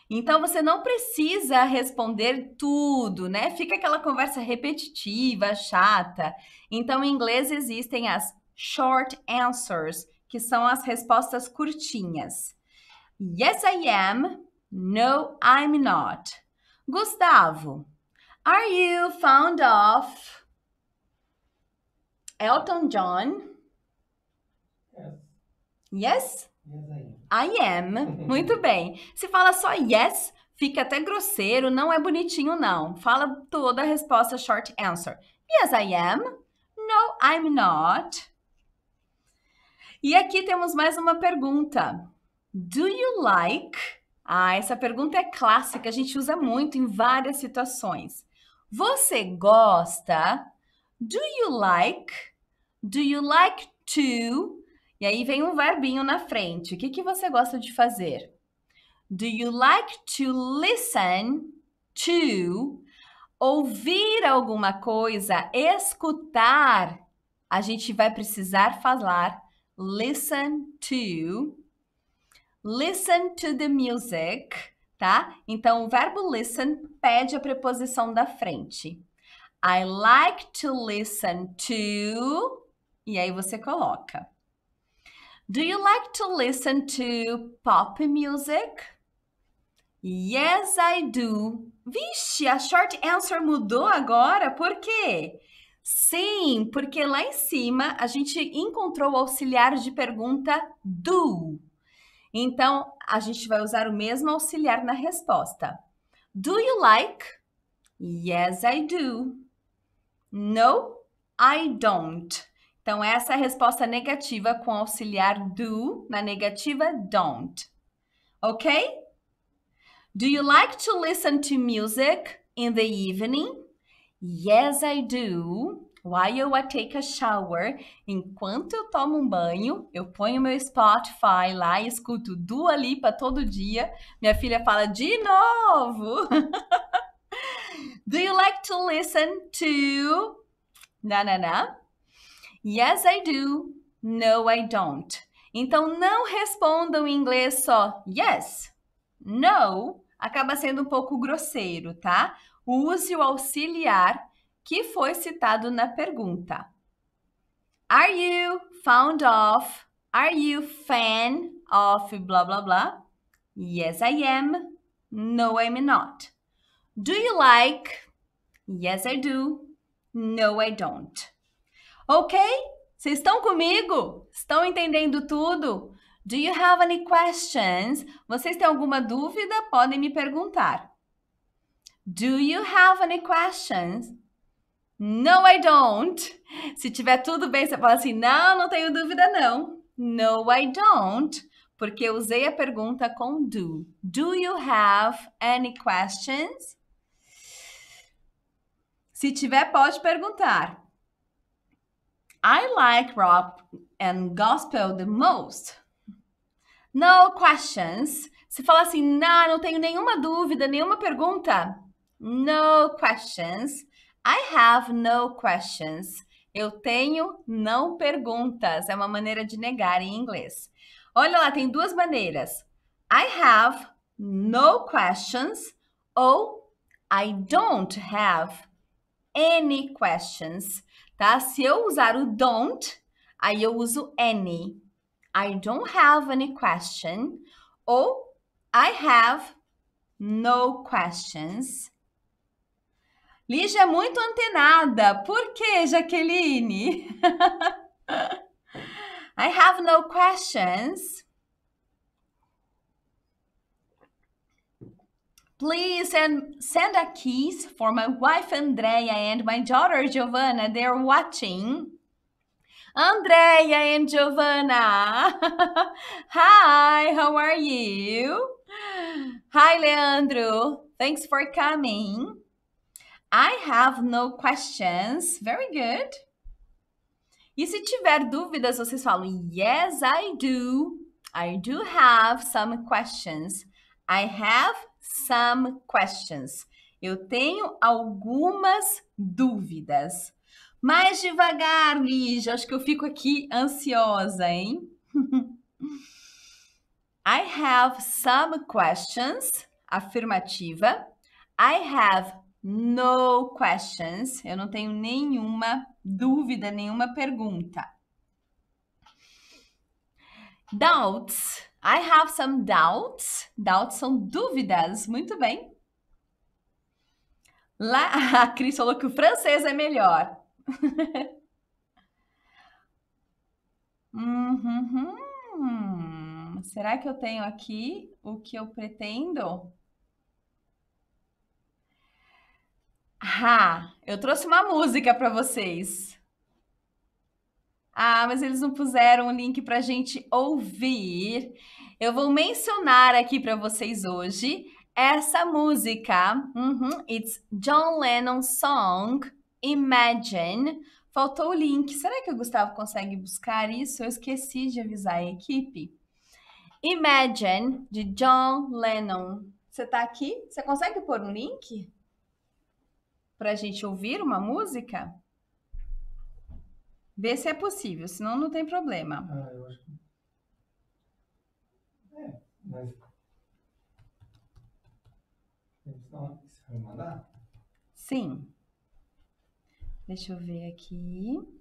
Então você não precisa responder tudo, né? Fica aquela conversa repetitiva, chata. Então em inglês existem as short answers, que são as respostas curtinhas. Yes, I am. No, I'm not. Gustavo, are you fond of Elton John? Yes? I am. Muito bem. Se fala só yes, fica até grosseiro, não é bonitinho, não. Fala toda a resposta short answer. Yes, I am. No, I'm not. E aqui temos mais uma pergunta. Do you like? Ah, essa pergunta é clássica, a gente usa muito em várias situações. Você gosta? Do you like? Do you like to? E aí vem um verbinho na frente. O que, que você gosta de fazer? Do you like to listen to? Ouvir alguma coisa, escutar. A gente vai precisar falar listen to. Listen to the music, tá? Então, o verbo listen pede a preposição da frente. I like to listen to. E aí você coloca. Do you like to listen to pop music? Yes, I do. Vixe, a short answer mudou agora, por quê? Sim, porque lá em cima a gente encontrou o auxiliar de pergunta do. Então, a gente vai usar o mesmo auxiliar na resposta. Do you like? Yes, I do. No, I don't. Então, essa é a resposta negativa com auxiliar do na negativa don't. Ok? Do you like to listen to music in the evening? Yes, I do. While I take a shower, enquanto eu tomo um banho, eu ponho meu Spotify lá e escuto Dua Lipa todo dia. Minha filha fala de novo. Do you like to listen to na na na? Yes, I do. No, I don't. Então, não respondam em inglês só yes, no. Acaba sendo um pouco grosseiro, tá? Use o auxiliar que foi citado na pergunta. Are you fond of? Are you fan of blá blá blá? Yes, I am. No, I'm not. Do you like? Yes, I do. No, I don't. Ok? Vocês estão comigo? Estão entendendo tudo? Do you have any questions? Vocês têm alguma dúvida? Podem me perguntar. Do you have any questions? No, I don't. Se tiver tudo bem, você fala assim: não, não tenho dúvida, não. No, I don't. Porque eu usei a pergunta com do. Do you have any questions? Se tiver, pode perguntar. I like rock and gospel the most. No questions. Se fala assim, não, não tenho nenhuma dúvida, nenhuma pergunta. No questions. I have no questions. Eu tenho não perguntas. É uma maneira de negar em inglês. Olha lá, tem duas maneiras. I have no questions ou I don't have any questions tá? Se eu usar o don't, aí eu uso any. I don't have any question. Ou I have no questions. Lígia é muito antenada. Por que, Jaqueline? I have no questions. Please send, send a kiss for my wife Andrea and my daughter Giovanna. They're watching. Andrea and Giovanna. Hi, how are you? Hi, Leandro. Thanks for coming. I have no questions. Very good. E se tiver dúvidas, vocês falam yes, I do. I do have some questions. I have some questions. Eu tenho algumas dúvidas. Mais devagar, Lígia. Acho que eu fico aqui ansiosa, hein? I have some questions. Afirmativa. I have no questions. Eu não tenho nenhuma dúvida, nenhuma pergunta. Doubts. I have some doubts. Doubts são dúvidas. Muito bem. La, a Cris falou que o francês é melhor. uhum, uhum. Será que eu tenho aqui o que eu pretendo? Ah, eu trouxe uma música para vocês. Ah, mas eles não puseram o um link para gente ouvir. Eu vou mencionar aqui para vocês hoje essa música. Uhum, it's John Lennon Song Imagine. Faltou o link. Será que o Gustavo consegue buscar isso? Eu esqueci de avisar a equipe. Imagine, de John Lennon. Você está aqui? Você consegue pôr um link? a gente ouvir uma música? Vê se é possível, senão não tem problema. Ah, eu acho que. É, mas. Você vai mandar? Sim. Deixa eu ver aqui.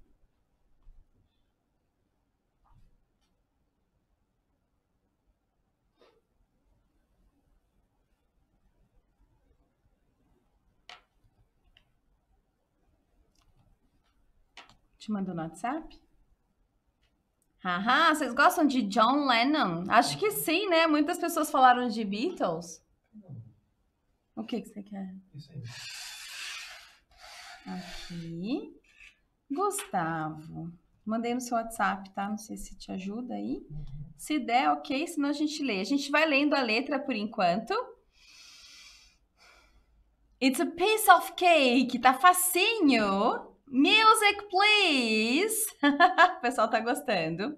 Te mandou no WhatsApp? Aham, vocês gostam de John Lennon? Acho que sim, né? Muitas pessoas falaram de Beatles. O que, que você quer? Isso aí. Aqui. Gustavo. Mandei no seu WhatsApp, tá? Não sei se te ajuda aí. Se der, ok. Senão a gente lê. A gente vai lendo a letra por enquanto. It's a piece of cake. Tá facinho. Music, please! o pessoal tá gostando.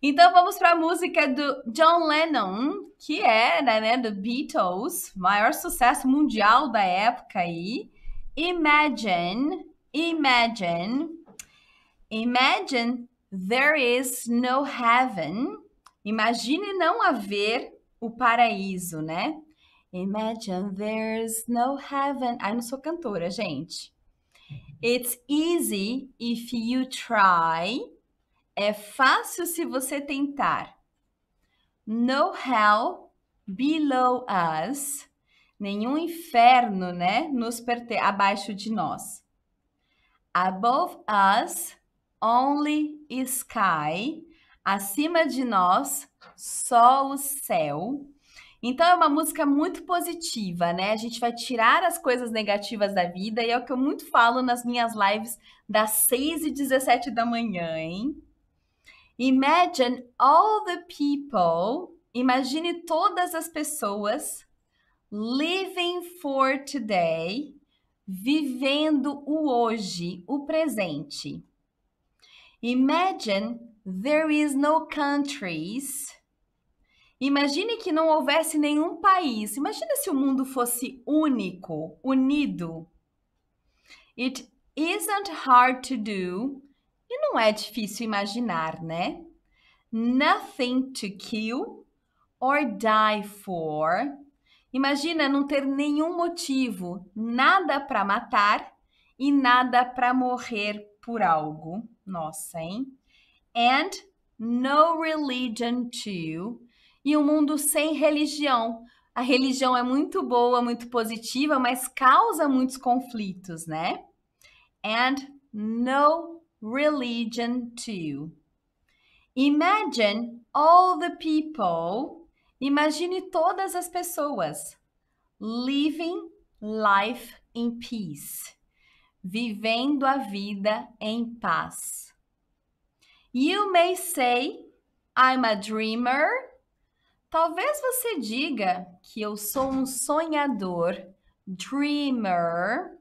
Então vamos para a música do John Lennon, que era é, né, né, do Beatles, maior sucesso mundial da época aí. Imagine, imagine, imagine there is no heaven. Imagine não haver o paraíso, né? Imagine there's no heaven. Ai, não sou cantora, gente. It's easy if you try. É fácil se você tentar. No hell below us. Nenhum inferno, né, nos pertence abaixo de nós. Above us only sky. Acima de nós, só o céu. Então é uma música muito positiva, né? A gente vai tirar as coisas negativas da vida e é o que eu muito falo nas minhas lives das 6 e 17 da manhã, hein? Imagine all the people, imagine todas as pessoas living for today, vivendo o hoje, o presente. Imagine there is no countries Imagine que não houvesse nenhum país. Imagina se o mundo fosse único, unido. It isn't hard to do. E não é difícil imaginar, né? Nothing to kill or die for. Imagina não ter nenhum motivo, nada para matar e nada para morrer por algo. Nossa, hein? And no religion to e um mundo sem religião. A religião é muito boa, muito positiva, mas causa muitos conflitos, né? And no religion too. Imagine all the people. Imagine todas as pessoas living life in peace. Vivendo a vida em paz. You may say, I'm a dreamer. Talvez você diga que eu sou um sonhador, dreamer,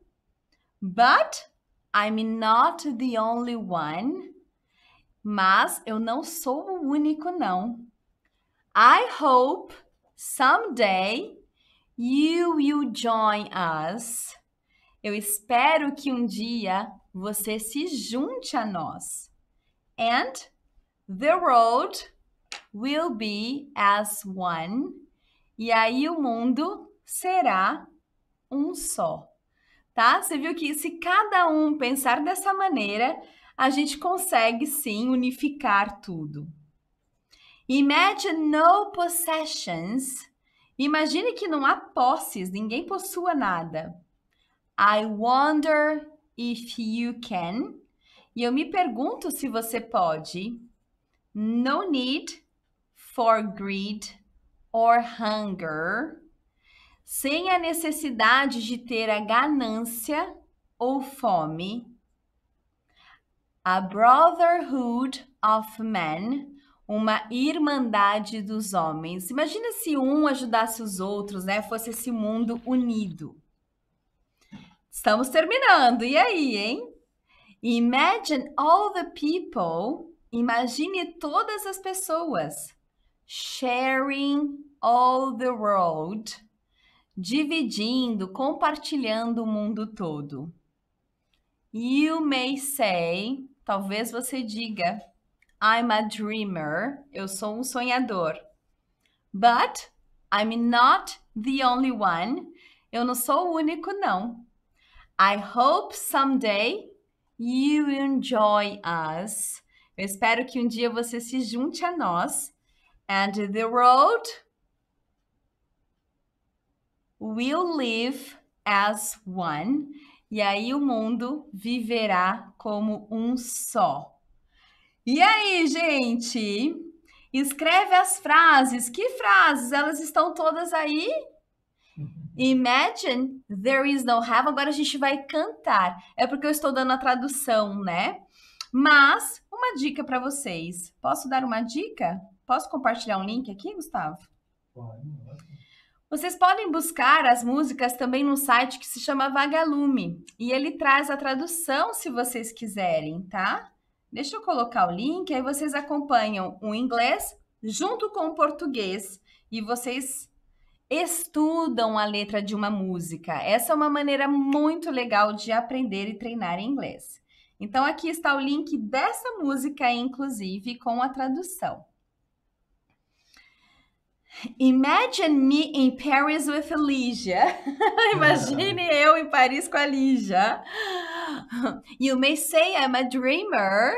but I'm not the only one. Mas eu não sou o único, não. I hope someday you will join us. Eu espero que um dia você se junte a nós. And the road will be as one. E aí o mundo será um só. Tá? Você viu que se cada um pensar dessa maneira, a gente consegue sim unificar tudo. Imagine no possessions. Imagine que não há posses, ninguém possua nada. I wonder if you can. E eu me pergunto se você pode. No need for greed or hunger, sem a necessidade de ter a ganância ou fome. A brotherhood of men, uma irmandade dos homens. Imagina se um ajudasse os outros, né? Fosse esse mundo unido. Estamos terminando. E aí, hein? Imagine all the people. Imagine todas as pessoas sharing all the world, dividindo, compartilhando o mundo todo. You may say, talvez você diga, I'm a dreamer, eu sou um sonhador. But I'm not the only one, eu não sou o único não. I hope someday you enjoy us. Eu espero que um dia você se junte a nós And the road will live as one. E aí o mundo viverá como um só. E aí, gente? Escreve as frases. Que frases? Elas estão todas aí? Uhum. Imagine there is no heaven. Agora a gente vai cantar. É porque eu estou dando a tradução, né? Mas uma dica para vocês. Posso dar uma dica? Posso compartilhar um link aqui, Gustavo? Pode. Vocês podem buscar as músicas também no site que se chama Vagalume e ele traz a tradução se vocês quiserem, tá? Deixa eu colocar o link, aí vocês acompanham o inglês junto com o português e vocês estudam a letra de uma música. Essa é uma maneira muito legal de aprender e treinar inglês. Então aqui está o link dessa música, inclusive com a tradução. Imagine me in Paris with Lígia. Imagine ah. eu em Paris com a Lígia. You may say I'm a dreamer.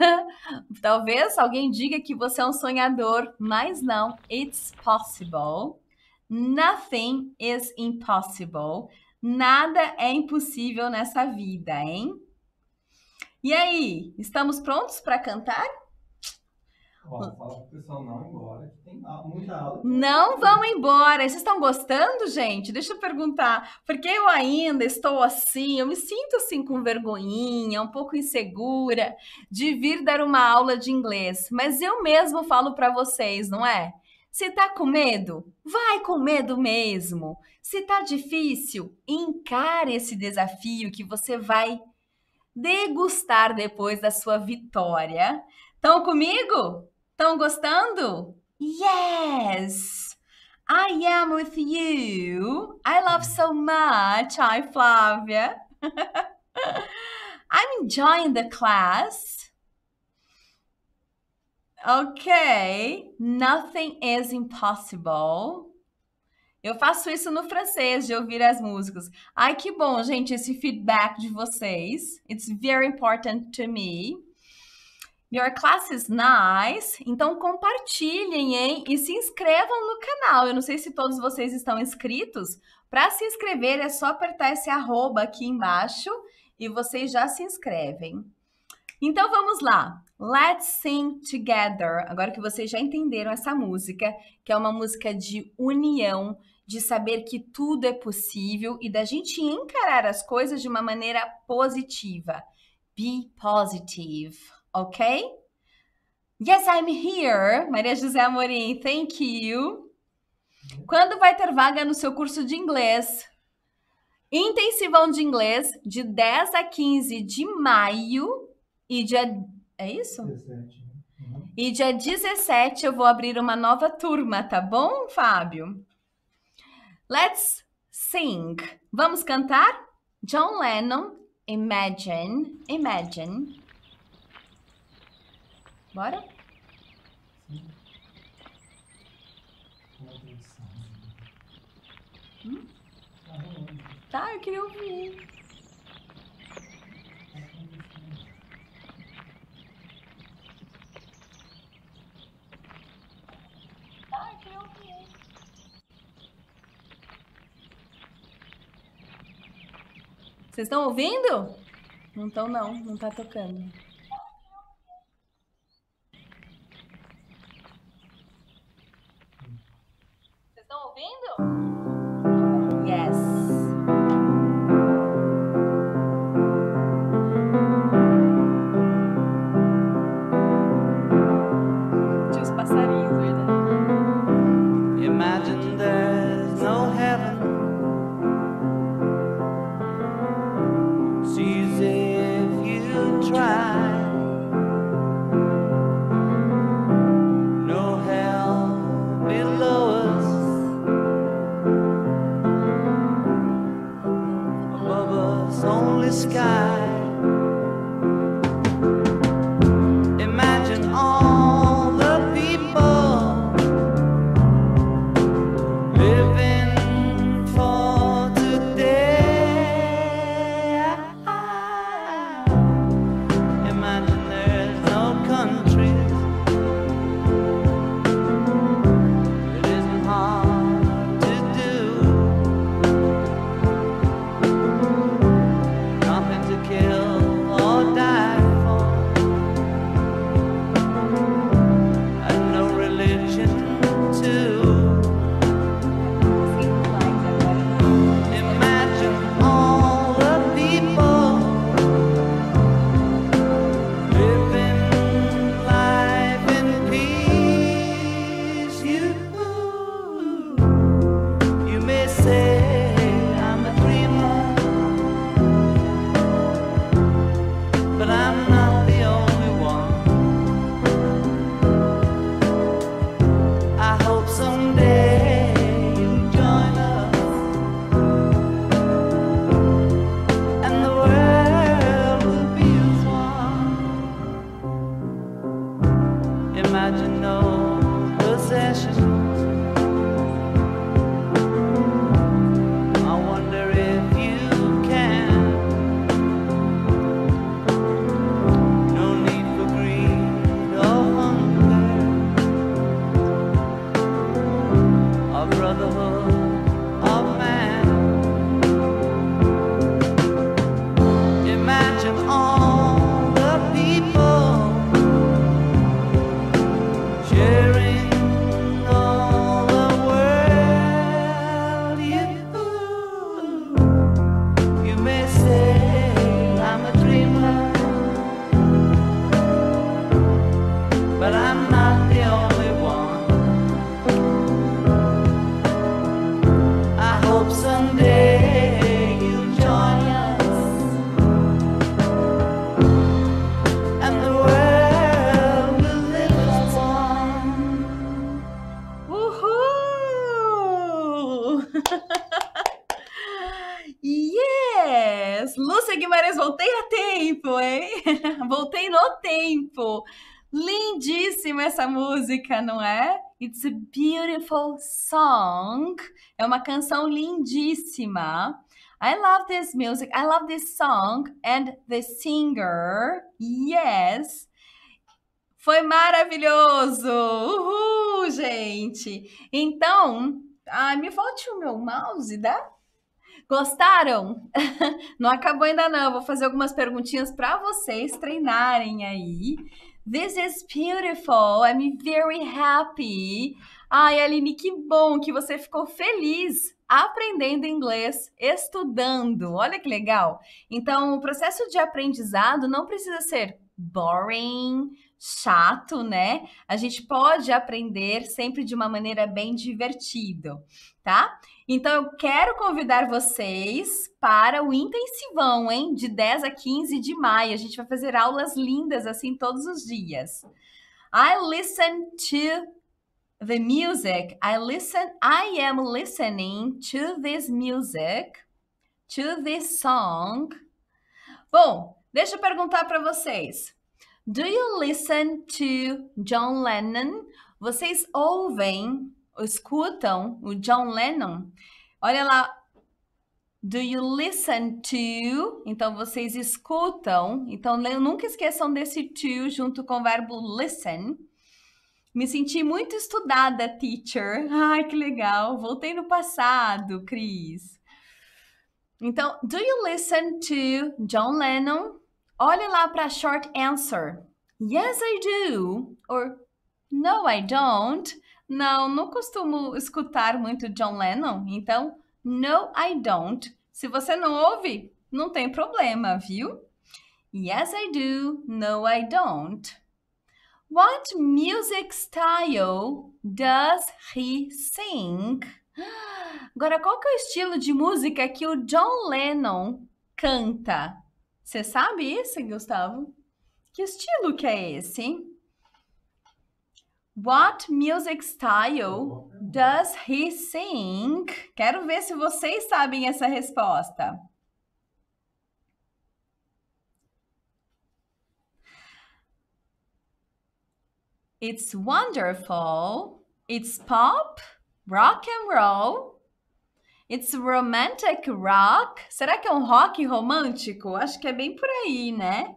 Talvez alguém diga que você é um sonhador, mas não. It's possible. Nothing is impossible. Nada é impossível nessa vida, hein? E aí, estamos prontos para cantar? pessoal não embora, que tem muita aula. Não vão embora. Vocês estão gostando, gente? Deixa eu perguntar. Porque eu ainda estou assim, eu me sinto assim com vergonhinha, um pouco insegura de vir dar uma aula de inglês. Mas eu mesmo falo para vocês, não é? Se tá com medo, vai com medo mesmo. Se tá difícil, encare esse desafio que você vai degustar depois da sua vitória. Estão comigo? Estão gostando? Yes! I am with you. I love so much. Ai, Flávia. I'm enjoying the class. Ok. Nothing is impossible. Eu faço isso no francês, de ouvir as músicas. Ai, que bom, gente, esse feedback de vocês. It's very important to me. Your class is nice. Então compartilhem, hein? E se inscrevam no canal. Eu não sei se todos vocês estão inscritos. Para se inscrever é só apertar esse arroba aqui embaixo e vocês já se inscrevem. Então vamos lá. Let's Sing Together. Agora que vocês já entenderam essa música, que é uma música de união, de saber que tudo é possível e da gente encarar as coisas de uma maneira positiva. Be positive ok? Yes, I'm here, Maria José Amorim, thank you. Quando vai ter vaga no seu curso de inglês? Intensivão de inglês de 10 a 15 de maio e dia. É isso? 17. Né? Uhum. E dia 17 eu vou abrir uma nova turma, tá bom, Fábio? Let's sing. Vamos cantar? John Lennon, Imagine, Imagine. Bora? Sim. Hum? Tá, eu queria ouvir. Tá, eu queria ouvir. Vocês estão ouvindo? Não estão não, não tá tocando. Oh. essa música, não é? It's a beautiful song. É uma canção lindíssima. I love this music. I love this song and the singer. Yes. Foi maravilhoso! Uhul, gente! Então, ah, me volte o meu mouse, dá? Né? Gostaram? Não acabou ainda não. Vou fazer algumas perguntinhas para vocês treinarem aí. This is beautiful. I'm very happy. Ai, Aline, que bom que você ficou feliz aprendendo inglês, estudando. Olha que legal. Então, o processo de aprendizado não precisa ser boring, chato, né? A gente pode aprender sempre de uma maneira bem divertida, tá? Então eu quero convidar vocês para o intensivão, hein? De 10 a 15 de maio. A gente vai fazer aulas lindas assim todos os dias. I listen to the music. I listen, I am listening to this music, to this song. Bom, deixa eu perguntar para vocês. Do you listen to John Lennon? Vocês ouvem escutam o John Lennon, olha lá. Do you listen to? Então vocês escutam. Então nunca esqueçam desse to junto com o verbo listen. Me senti muito estudada, teacher. Ai, que legal. Voltei no passado, Cris. Então, do you listen to John Lennon? Olhe lá para short answer. Yes, I do. Or no, I don't. Não, não costumo escutar muito John Lennon, então no I don't. Se você não ouve, não tem problema, viu? Yes, I do. No, I don't. What music style does he sing? Agora, qual que é o estilo de música que o John Lennon canta? Você sabe isso, Gustavo? Que estilo que é esse? hein? What music style does he sing? Quero ver se vocês sabem essa resposta. It's wonderful. It's pop, rock and roll. It's romantic rock. Será que é um rock romântico? Acho que é bem por aí, né?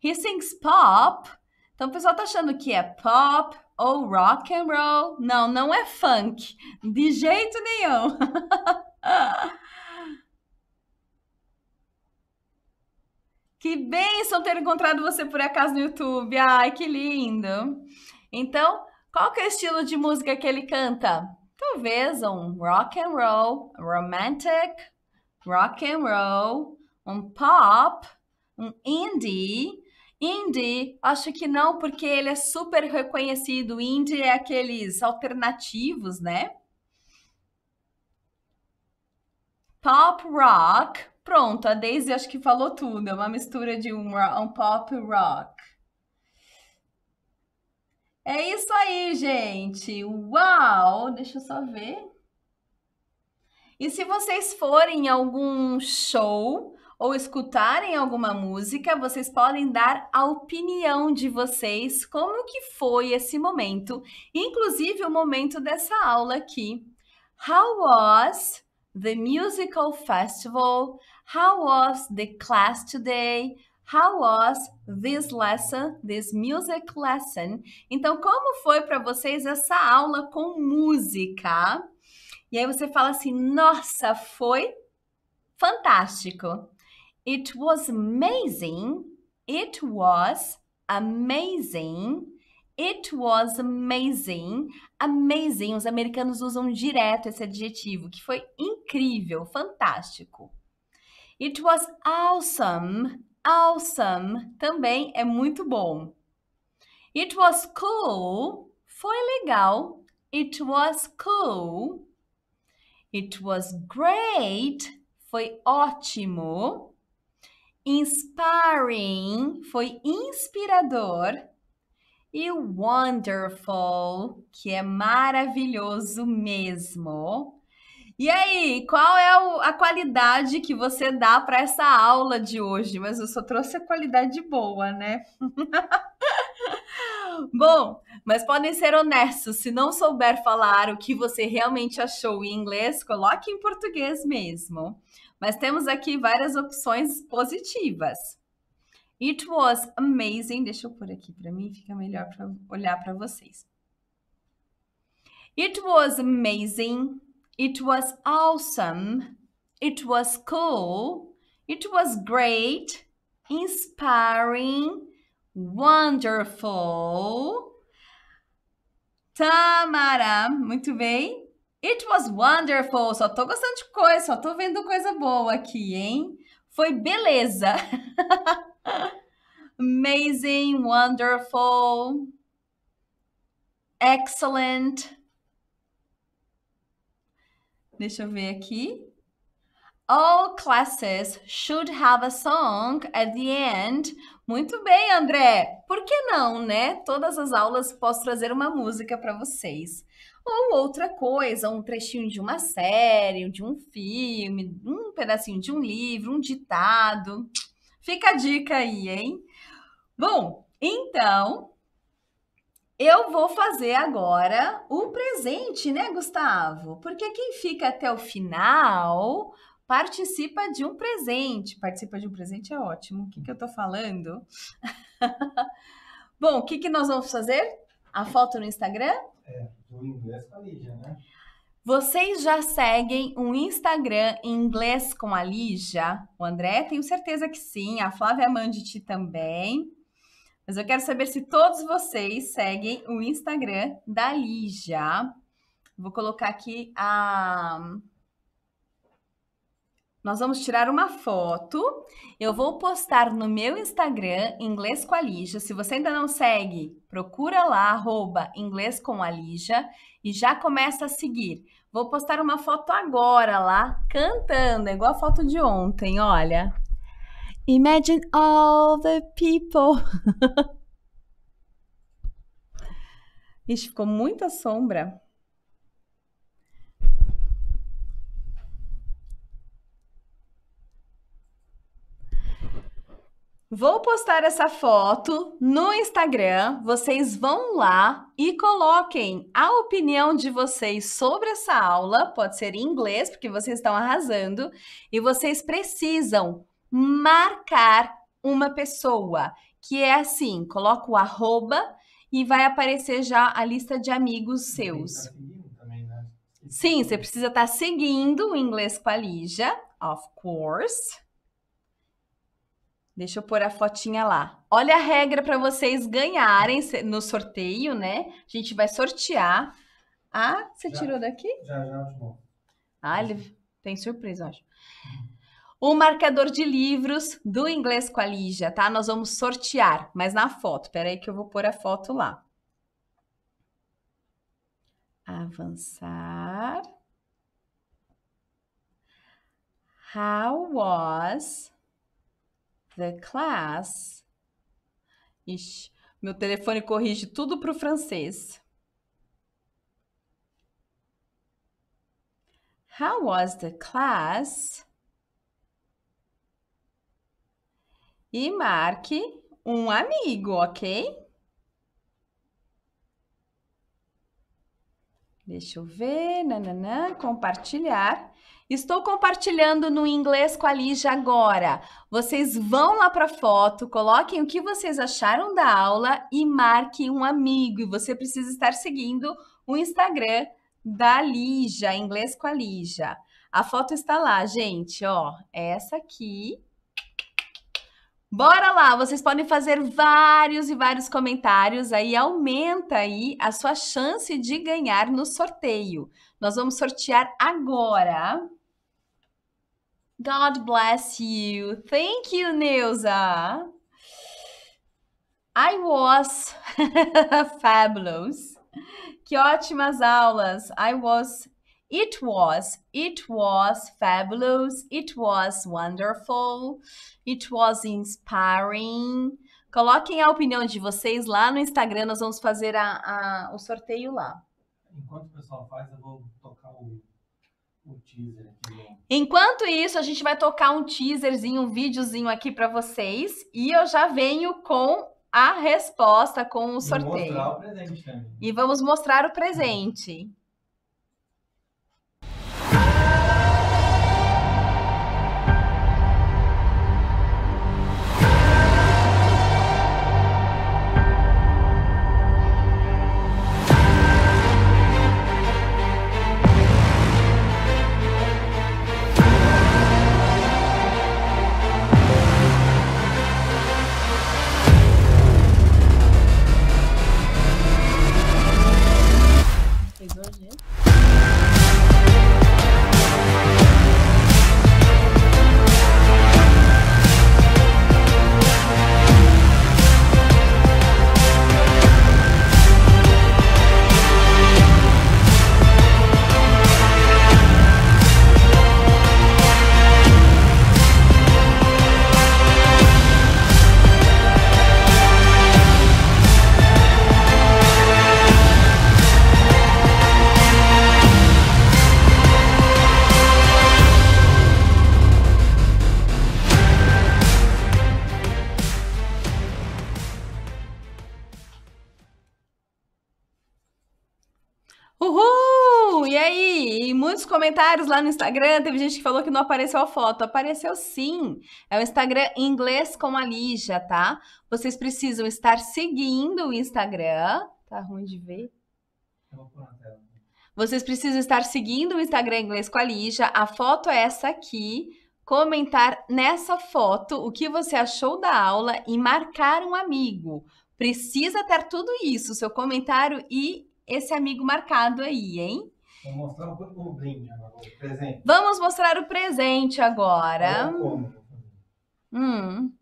He sings pop. Então o pessoal tá achando que é pop, ou rock and roll. Não, não é funk, de jeito nenhum. que bênção ter encontrado você por acaso no YouTube. Ai, que lindo. Então, qual que é o estilo de música que ele canta? Talvez um rock and roll, romantic, rock and roll, um pop, um indie, Indie, acho que não, porque ele é super reconhecido. Indie é aqueles alternativos, né? Pop rock. Pronto, a Daisy acho que falou tudo. É uma mistura de um, um pop rock. É isso aí, gente. Uau! Deixa eu só ver. E se vocês forem em algum show, ou escutarem alguma música, vocês podem dar a opinião de vocês, como que foi esse momento, inclusive o momento dessa aula aqui. How was the musical festival? How was the class today? How was this lesson, this music lesson? Então, como foi para vocês essa aula com música? E aí você fala assim: nossa, foi fantástico. It was amazing. It was amazing. It was amazing. Amazing. Os americanos usam direto esse adjetivo, que foi incrível, fantástico. It was awesome. Awesome também é muito bom. It was cool. Foi legal. It was cool. It was great. Foi ótimo. Inspiring foi inspirador. E wonderful, que é maravilhoso mesmo. E aí, qual é a qualidade que você dá para essa aula de hoje? Mas eu só trouxe a qualidade boa, né? Bom, mas podem ser honestos, se não souber falar o que você realmente achou em inglês, coloque em português mesmo. Mas temos aqui várias opções positivas. It was amazing. Deixa eu pôr aqui para mim, fica melhor para olhar para vocês. It was amazing. It was awesome. It was cool. It was great. Inspiring. Wonderful. Tamara, muito bem. It was wonderful. Só tô gostando de coisa, só tô vendo coisa boa aqui, hein? Foi beleza. Amazing, wonderful, excellent. Deixa eu ver aqui. All classes should have a song at the end. Muito bem, André. Por que não, né? Todas as aulas posso trazer uma música para vocês ou outra coisa, um trechinho de uma série, de um filme, um pedacinho de um livro, um ditado. Fica a dica aí, hein? Bom, então eu vou fazer agora o presente, né, Gustavo? Porque quem fica até o final participa de um presente. Participa de um presente é ótimo. O que, que eu tô falando? Bom, o que, que nós vamos fazer? A foto no Instagram? É. O inglês com a Lígia, né? Vocês já seguem um Instagram em inglês com a Lígia? O André, tenho certeza que sim. A Flávia Manditi também. Mas eu quero saber se todos vocês seguem o Instagram da Lígia. Vou colocar aqui a nós vamos tirar uma foto. Eu vou postar no meu Instagram, Inglês com a Lígia. Se você ainda não segue, procura lá, arroba Inglês com a Lígia e já começa a seguir. Vou postar uma foto agora lá, cantando, é igual a foto de ontem, olha. Imagine all the people. Ixi, ficou muita sombra. Vou postar essa foto no Instagram. Vocês vão lá e coloquem a opinião de vocês sobre essa aula. Pode ser em inglês, porque vocês estão arrasando. E vocês precisam marcar uma pessoa, que é assim: coloca o arroba e vai aparecer já a lista de amigos tá seus. Né? Sim, você precisa estar tá seguindo o inglês com a Lígia, of course. Deixa eu pôr a fotinha lá. Olha a regra para vocês ganharem no sorteio, né? A gente vai sortear. Ah, você já, tirou daqui? Já, já, bom. Ah, ele tem surpresa, eu acho. O marcador de livros do Inglês com a Lígia, tá? Nós vamos sortear, mas na foto. aí que eu vou pôr a foto lá. Avançar. How was the class. Ixi, meu telefone corrige tudo para o francês. How was the class? E marque um amigo, ok? Deixa eu ver, nananã, compartilhar. Estou compartilhando no inglês com a Lígia agora. Vocês vão lá para a foto, coloquem o que vocês acharam da aula e marquem um amigo. E você precisa estar seguindo o Instagram da Lígia, inglês com a Lígia. A foto está lá, gente, ó, essa aqui. Bora lá, vocês podem fazer vários e vários comentários aí, aumenta aí a sua chance de ganhar no sorteio. Nós vamos sortear agora. God bless you. Thank you, Neuza. I was fabulous. Que ótimas aulas. I was It was, it was fabulous, it was wonderful, it was inspiring. Coloquem a opinião de vocês lá no Instagram, nós vamos fazer a, a, o sorteio lá. Enquanto o pessoal faz, eu vou né? Enquanto isso, a gente vai tocar um teaserzinho, um videozinho aqui para vocês. E eu já venho com a resposta, com o sorteio. E, mostrar o presente também. e vamos mostrar o presente. Instagram, teve gente que falou que não apareceu a foto. Apareceu sim. É o Instagram inglês com a Lígia, tá? Vocês precisam estar seguindo o Instagram. Tá ruim de ver? Vocês precisam estar seguindo o Instagram inglês com a Lígia. A foto é essa aqui. Comentar nessa foto o que você achou da aula e marcar um amigo. Precisa ter tudo isso, seu comentário e esse amigo marcado aí, hein? Vou mostrar o agora, o presente. Vamos mostrar o presente agora. Hum.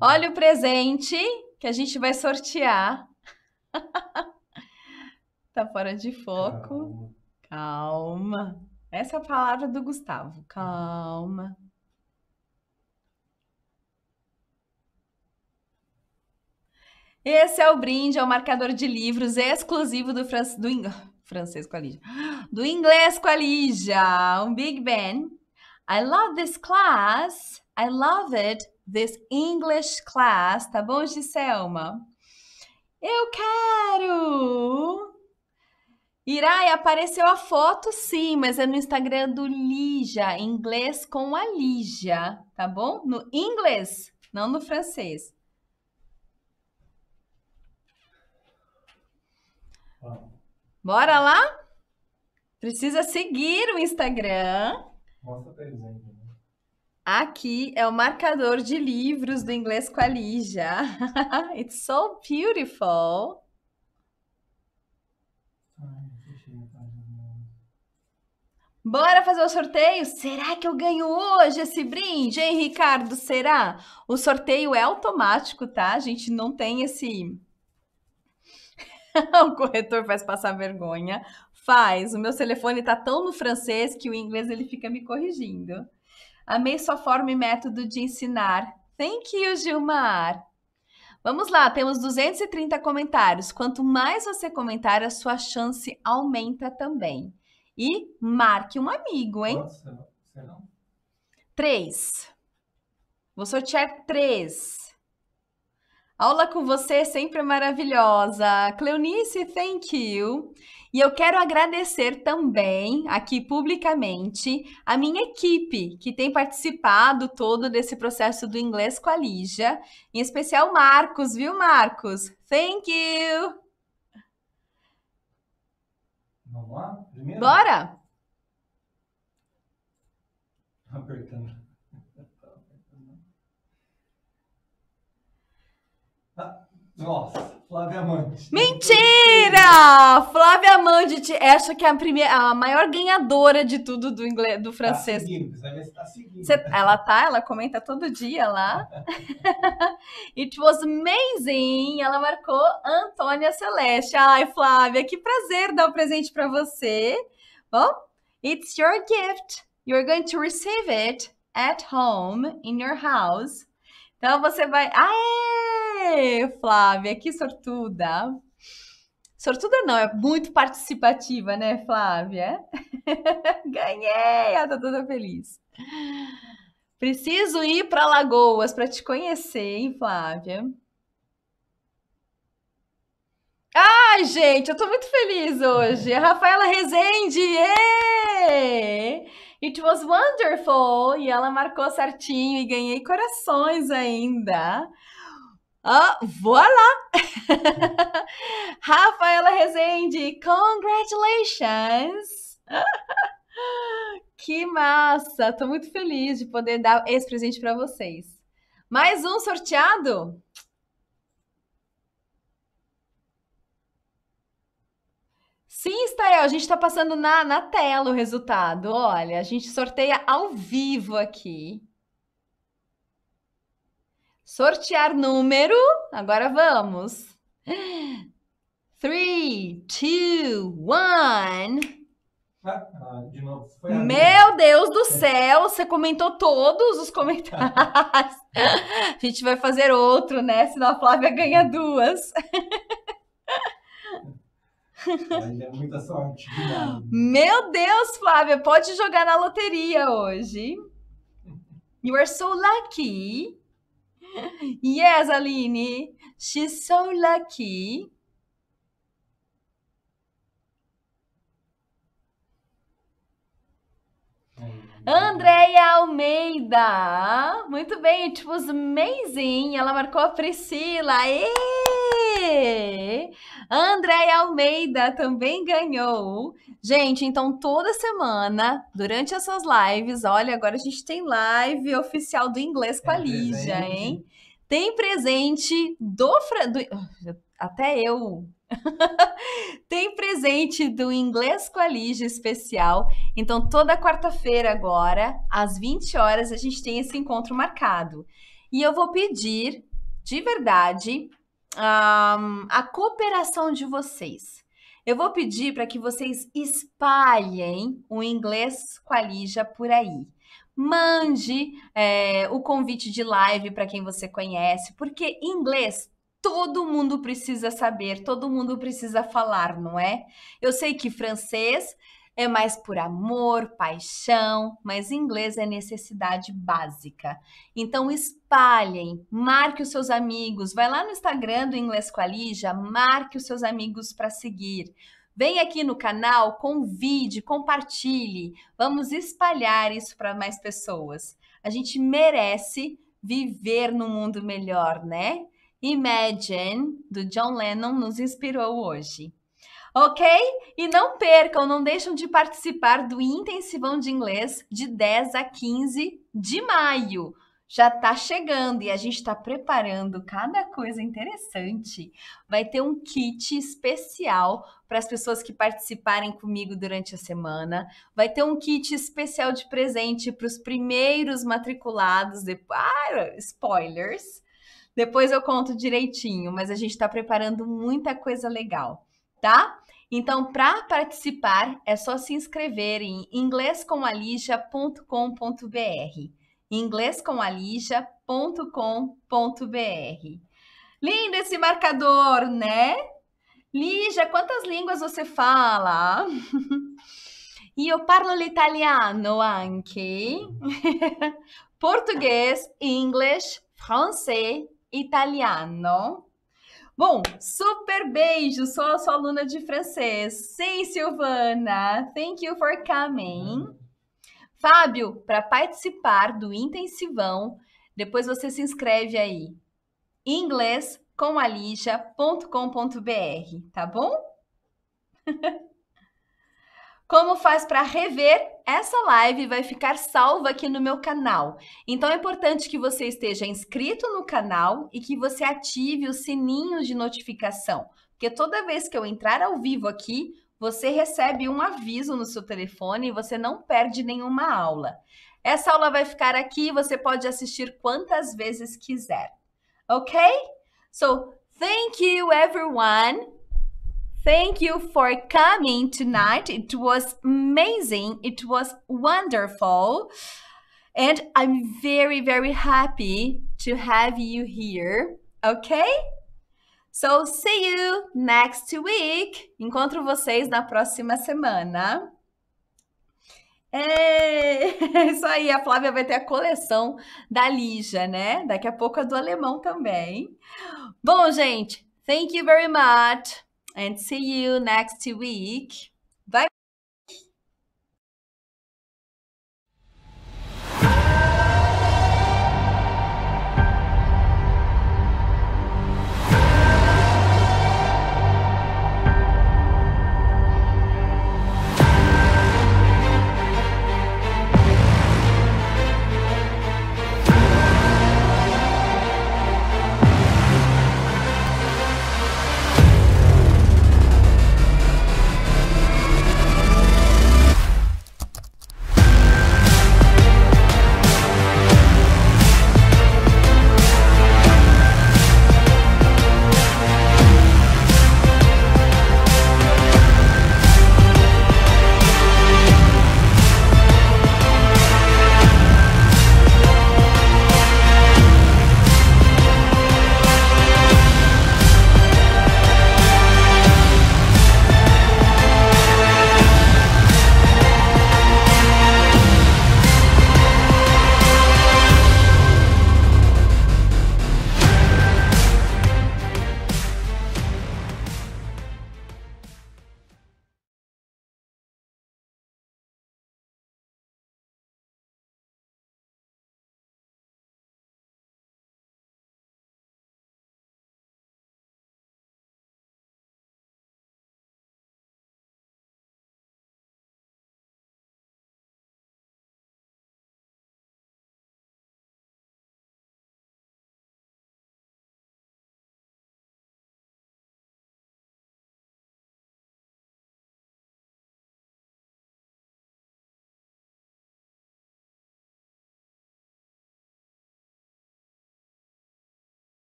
Olha o presente que a gente vai sortear. tá fora de foco. Calma. calma. Essa é a palavra do Gustavo. Calma. Esse é o brinde, é o marcador de livros exclusivo do, Fran... do, francês com a Lígia. Do inglês com a Lígia. Um Big Ben. I love this class. I love it. This English class. Tá bom, Giselma? Eu quero! Irai, apareceu a foto sim, mas é no Instagram do Lígia, inglês com a Lígia, tá bom? No inglês, não no francês. Bora lá? Precisa seguir o Instagram. Mostra Aqui é o marcador de livros do inglês com a Lígia. It's so beautiful. Tá, Bora fazer o sorteio? Será que eu ganho hoje esse brinde, hein, Ricardo? Será? O sorteio é automático, tá? A gente não tem esse o corretor faz passar vergonha. Faz. O meu telefone tá tão no francês que o inglês ele fica me corrigindo. Amei sua forma e método de ensinar. Thank you, Gilmar. Vamos lá, temos 230 comentários. Quanto mais você comentar, a sua chance aumenta também. E marque um amigo, hein? Nossa, não. Três. Vou sortear três. Aula com você é sempre maravilhosa. Cleonice, thank you. E eu quero agradecer também, aqui publicamente, a minha equipe, que tem participado todo desse processo do inglês com a Lígia, em especial Marcos, viu, Marcos? Thank you! Vamos lá? Primeiro? Bora! Apertando. Nossa, Flávia Amante. Mentira! Flávia Amante, essa que é a, primeira, a maior ganhadora de tudo do inglês, do tá francês. Tá seguindo, você tá seguindo. Você, ela tá, ela comenta todo dia lá. It was amazing! Ela marcou Antônia Celeste. Ai, Flávia, que prazer dar o um presente para você. Bom, it's your gift. You're going to receive it at home, in your house. Então você vai. Ah, é! Flávia, que sortuda! Sortuda não, é muito participativa, né, Flávia? Ganhei! Eu tô toda feliz. Preciso ir para Lagoas para te conhecer, hein, Flávia? Ai, gente, eu tô muito feliz hoje. A Rafaela Rezende, yeah! It was wonderful! E ela marcou certinho e ganhei corações ainda. Oh, voilà! Rafaela Rezende, congratulations! que massa! Tô muito feliz de poder dar esse presente para vocês. Mais um sorteado? Sim, Estarel, a gente está passando na, na tela o resultado. Olha, a gente sorteia ao vivo aqui sortear número. Agora vamos. Three, two, one. Ah, ah, de novo. Meu Deus do é. céu, você comentou todos os comentários. a gente vai fazer outro, né? Senão a Flávia ganha duas. É muita sorte. Meu Deus, Flávia, pode jogar na loteria hoje. You are so lucky. Yes, Alini, she's so lucky Andréia Almeida! Muito bem, it tipo, was amazing! Ela marcou a Priscila! E Andréia Almeida também ganhou! Gente, então toda semana, durante essas lives, olha, agora a gente tem live oficial do inglês com a é Lígia, hein? Tem presente do, Fra... do... Até eu Tem presente do Inglês com a Lígia especial. Então, toda quarta-feira agora, às 20 horas, a gente tem esse encontro marcado. E eu vou pedir, de verdade, um, a cooperação de vocês. Eu vou pedir para que vocês espalhem o Inglês com a Lígia por aí mande é, o convite de live para quem você conhece, porque inglês todo mundo precisa saber, todo mundo precisa falar, não é? Eu sei que francês é mais por amor, paixão, mas inglês é necessidade básica. Então espalhem, marque os seus amigos, vai lá no Instagram do Inglês com a Lígia, marque os seus amigos para seguir. Vem aqui no canal, convide, compartilhe. Vamos espalhar isso para mais pessoas. A gente merece viver num mundo melhor, né? Imagine, do John Lennon, nos inspirou hoje. Ok? E não percam, não deixam de participar do Intensivão de Inglês de 10 a 15 de maio. Já está chegando e a gente está preparando cada coisa interessante. Vai ter um kit especial para as pessoas que participarem comigo durante a semana. Vai ter um kit especial de presente para os primeiros matriculados. De... Ah, spoilers! Depois eu conto direitinho, mas a gente está preparando muita coisa legal, tá? Então, para participar, é só se inscrever em inglescomalija.com.br. inglescomalija.com.br. Lindo esse marcador, né? Lígia, quantas línguas você fala? Io parlo l'italiano anche. Português, inglês, francês italiano. Bom, super beijo! Sou a sua aluna de francês. Sim, Silvana! Thank you for coming. Hum. Fábio, para participar do intensivão, depois você se inscreve aí. Inglês com tá bom? Como faz para rever essa live vai ficar salva aqui no meu canal. Então é importante que você esteja inscrito no canal e que você ative os sininhos de notificação, porque toda vez que eu entrar ao vivo aqui, você recebe um aviso no seu telefone e você não perde nenhuma aula. Essa aula vai ficar aqui e você pode assistir quantas vezes quiser. Ok? So, thank you everyone. Thank you for coming tonight. It was amazing. It was wonderful. And I'm very, very happy to have you here. Okay? So see you next week. Encontro vocês na próxima semana. É isso aí, a Flávia vai ter a coleção da Lígia, né? Daqui a pouco a do alemão também. Bom, gente, thank you very much. and see you next week.